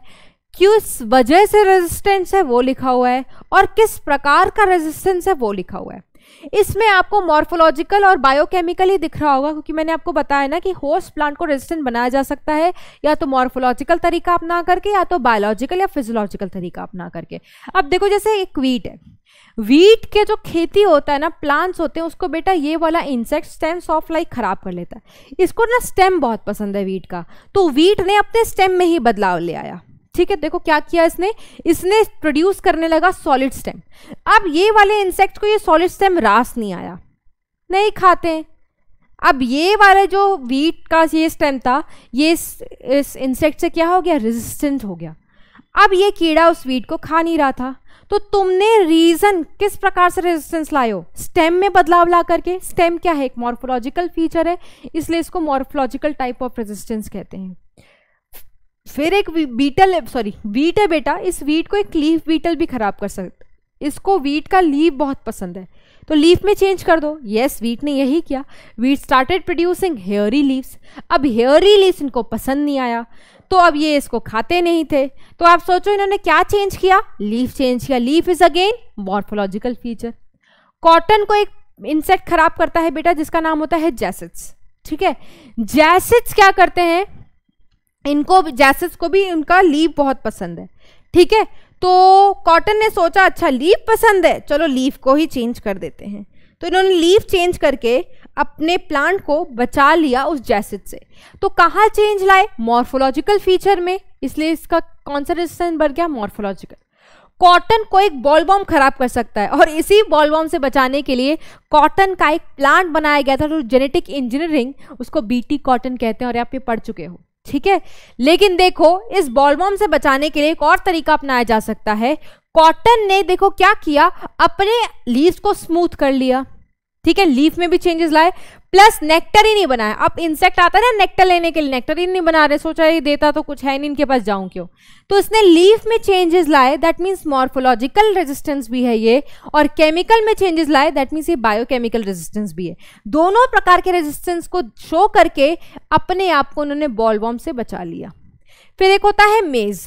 किस वजह से रेजिस्टेंस है वो लिखा हुआ है और किस प्रकार का रेजिस्टेंस है वो लिखा हुआ है इसमें आपको मॉर्फोलॉजिकल और बायोकेमिकल ही दिख रहा होगा क्योंकि मैंने आपको बताया ना कि होस्ट प्लांट को रेजिस्टेंट बनाया जा सकता है या तो मॉर्फोलॉजिकल तरीका अपना करके या तो बायोलॉजिकल या फिजोलॉजिकल तरीका अपना करके अब देखो जैसे एक वीट है वीट के जो खेती होता है ना प्लांट्स होते हैं उसको बेटा ये वाला इंसेक्ट स्टेम सॉफ्ट लाइक ख़राब कर लेता है इसको ना स्टेम बहुत पसंद है वीट का तो वीट ने अपने स्टेम में ही बदलाव ले आया ठीक है देखो क्या किया इसने इसने प्रोड्यूस करने लगा सॉलिड स्टेम अब ये वाले इंसेक्ट को ये सॉलिड स्टेम रास नहीं आया नहीं खाते हैं अब ये वाला जो वीट का ये स्टेम था ये इस, इस इंसेक्ट से क्या हो गया रेजिस्टेंट हो गया अब ये कीड़ा उस वीट को खा नहीं रहा था तो तुमने रीजन किस प्रकार से रेजिस्टेंस लाए हो स्टेम में बदलाव ला करके स्टेम क्या है एक मॉर्फोलॉजिकल फीचर है इसलिए इसको मॉर्फोलॉजिकल टाइप ऑफ रेजिस्टेंस कहते हैं फिर एक बीटल सॉरी वीट है बेटा इस वीट को एक लीफ बीटल भी खराब कर सकते इसको वीट का लीव बहुत पसंद है तो लीफ में चेंज कर दो यस yes, वीट ने यही किया wheat started producing hairy leaves अब हेयरी लीव्स इनको पसंद नहीं आया तो अब ये इसको खाते नहीं थे तो आप सोचो इन्होंने क्या चेंज किया लीफ चेंज किया leaf is again morphological feature cotton को एक इंसेक्ट खराब करता है बेटा जिसका नाम होता है जैसिट्स ठीक है जैसिट्स क्या करते हैं इनको जैसेस को भी उनका लीव बहुत पसंद है ठीक है तो कॉटन ने सोचा अच्छा लीव पसंद है चलो लीव को ही चेंज कर देते हैं तो इन्होंने लीव चेंज करके अपने प्लांट को बचा लिया उस जैसिड से तो कहाँ चेंज लाए मॉर्फोलॉजिकल फीचर में इसलिए इसका कौन सा बढ़ गया मॉर्फोलॉजिकल कॉटन को एक बॉल बॉम खराब कर सकता है और इसी बॉल बॉम से बचाने के लिए कॉटन का एक प्लांट बनाया गया था तो जेनेटिक इंजीनियरिंग उसको बीटी कॉटन कहते हैं और आप ये पढ़ चुके हो ठीक है लेकिन देखो इस बॉलबॉम से बचाने के लिए एक और तरीका अपनाया जा सकता है कॉटन ने देखो क्या किया अपने लीव्स को स्मूथ कर लिया ठीक है लीफ में भी चेंजेस लाए प्लस नेक्टर ही नहीं बनाया अब इंसेक्ट आता है ना नेक्टर लेने के लिए नेक्टर ही नहीं बना रहे सोचा ये देता तो कुछ है नहीं इनके पास जाऊं क्यों तो इसने लीफ में चेंजेस लाए दैट मीन्स मॉर्फोलॉजिकल रेजिस्टेंस भी है ये और केमिकल में चेंजेस लाए दैट मीन्स ये बायोकेमिकल रेजिस्टेंस भी है दोनों प्रकार के रेजिस्टेंस को शो करके अपने आप को उन्होंने बॉलबॉम से बचा लिया फिर एक होता है मेज़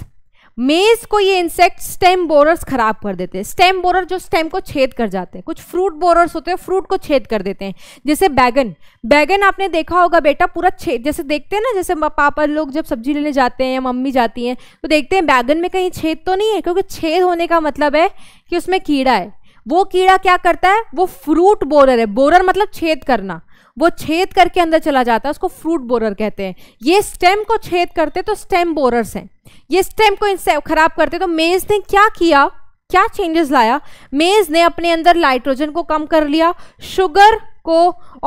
मेज को ये इंसेक्ट स्टेम बोरर्स खराब कर देते हैं स्टेम बोरर जो स्टेम को छेद कर जाते हैं कुछ फ्रूट बोरर्स होते हैं फ्रूट को छेद कर देते हैं जैसे बैगन बैगन आपने देखा होगा बेटा पूरा छेद जैसे देखते हैं ना जैसे पापा लोग जब सब्जी लेने जाते हैं मम्मी जाती हैं तो देखते हैं बैगन में कहीं छेद तो नहीं है क्योंकि छेद होने का मतलब है कि उसमें कीड़ा है वो कीड़ा क्या करता है वो फ्रूट बोरर है बोरर मतलब छेद करना वो छेद करके अंदर चला जाता है उसको फ्रूट बोरर कहते हैं ये स्टेम को छेद करते तो स्टेम बोरर्स हैं ये स्टेम को खराब करते तो मेज़ ने क्या किया क्या चेंजेस लाया मेज़ ने अपने अंदर नाइट्रोजन को कम कर लिया शुगर को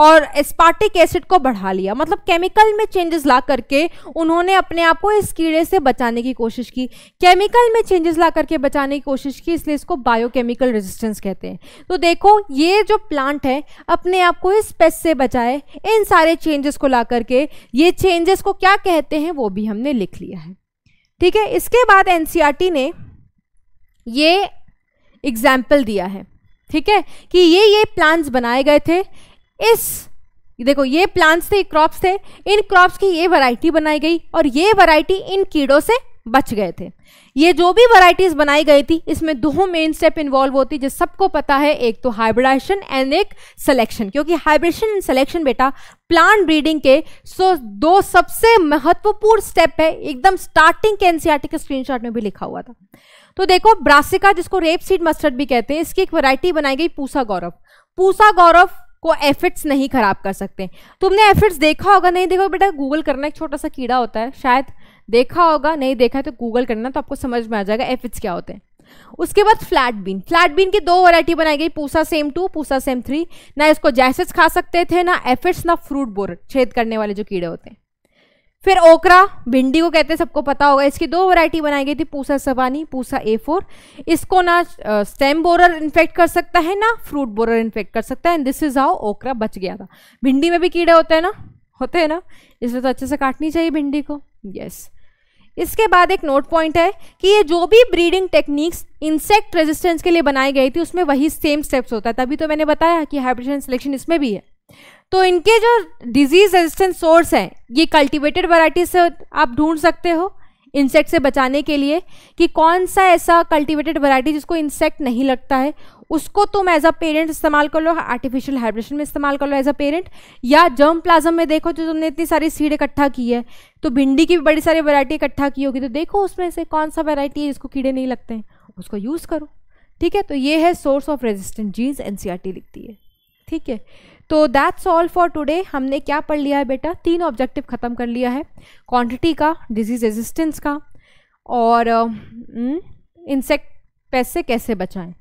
और एस्पार्टिक एसिड को बढ़ा लिया मतलब केमिकल में चेंजेस ला करके उन्होंने अपने आप को इस कीड़े से बचाने की कोशिश की केमिकल में चेंजेस ला करके बचाने की कोशिश की इसलिए इसको बायोकेमिकल रेजिस्टेंस कहते हैं तो देखो ये जो प्लांट है अपने आप को इस पेस्ट से बचाए इन सारे चेंजेस को ला करके ये चेंजेस को क्या कहते हैं वो भी हमने लिख लिया है ठीक है इसके बाद एन e ने ये एग्जाम्पल दिया है ठीक है कि ये ये प्लांट्स बनाए गए थे इस देखो ये प्लांट्स थे क्रॉप्स थे इन क्रॉप्स की ये वैरायटी बनाई गई और ये वैरायटी इन कीड़ों से बच गए थे ये जो भी वैरायटीज बनाई गई थी इसमें दो मेन स्टेप इन्वॉल्व होती जो सबको पता है एक तो हाइब्रिडाइजेशन एंड एक सिलेक्शन क्योंकि हाइब्रिडेशन एंड सिलेक्शन बेटा प्लांट ब्रीडिंग के सो दो सबसे महत्वपूर्ण स्टेप है एकदम स्टार्टिंग के एनसीआरटी e के स्क्रीन में भी लिखा हुआ था तो देखो ब्रासिका जिसको रेप सीड मस्टर्ड भी कहते हैं इसकी एक वरायटी बनाई गई पूसा गौरव पूसा गौरव को एफिट्स नहीं ख़राब कर सकते तुमने एफिट्स देखा होगा नहीं देखा बेटा गूगल करना एक छोटा सा कीड़ा होता है शायद देखा होगा नहीं देखा है तो गूगल करना तो आपको समझ में आ जाएगा एफिट्स क्या होते हैं उसके बाद फ्लैट बीन फ्लैट बीन की दो वैरायटी बनाई गई पूसा सेम टू पूसा सेम थ्री ना इसको जैसेज खा सकते थे ना एफिट्स ना फ्रूट बोर छेद करने वाले जो कीड़े होते हैं फिर ओकरा भिंडी को कहते हैं सबको पता होगा इसकी दो वैरायटी बनाई गई थी पूसा सवानी पूसा ए फोर इसको ना स्टेम बोरर इन्फेक्ट कर सकता है ना फ्रूट बोरर इन्फेक्ट कर सकता है दिस इज हाउ ओकरा बच गया था भिंडी में भी कीड़े होते हैं ना होते हैं ना इसलिए तो अच्छे से काटनी चाहिए भिंडी को यस yes. इसके बाद एक नोट पॉइंट है कि ये जो भी ब्रीडिंग टेक्निक्स इंसेक्ट रेजिस्टेंस के लिए बनाई गई थी उसमें वही सेम स्टेप्स होता है तभी तो मैंने बताया कि हाइब्रिड सिलेक्शन इसमें भी है तो इनके जो डिजीज रेजिस्टेंट सोर्स हैं ये कल्टिवेटेड वैरायटीज से आप ढूंढ सकते हो इंसेक्ट से बचाने के लिए कि कौन सा ऐसा कल्टिवेटेड वराइटी जिसको इंसेक्ट नहीं लगता है उसको तुम एज अ पेरेंट इस्तेमाल कर लो आर्टिफिशियल हाइब्रेशन में इस्तेमाल कर लो एज अ पेरेंट या जर्म प्लाज्म में देखो जो तुमने इतनी सारी सीड इकट्ठा की है तो भिंडी की भी बड़ी सारी वरायटी इकट्ठा की होगी तो देखो उसमें से कौन सा वैरायटी है जिसको कीड़े नहीं लगते हैं उसको यूज़ करो ठीक है तो ये है सोर्स ऑफ रेजिस्टेंट जीन्स एन लिखती है ठीक है तो दैट्स ऑल फॉर टुडे हमने क्या पढ़ लिया है बेटा तीन ऑब्जेक्टिव ख़त्म कर लिया है क्वांटिटी का डिजीज़ रेजिस्टेंस का और इंसेक्ट पेस्ट से कैसे बचाएं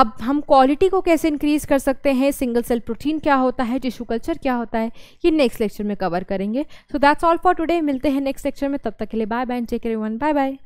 अब हम क्वालिटी को कैसे इंक्रीज़ कर सकते हैं सिंगल सेल प्रोटीन क्या होता है टिश्यू कल्चर क्या होता है ये नेक्स्ट लेक्चर में कवर करेंगे so that's all for today मिलते हैं नेक्स्ट लेक्चर में तब तक के लिए bye bye take everyone bye bye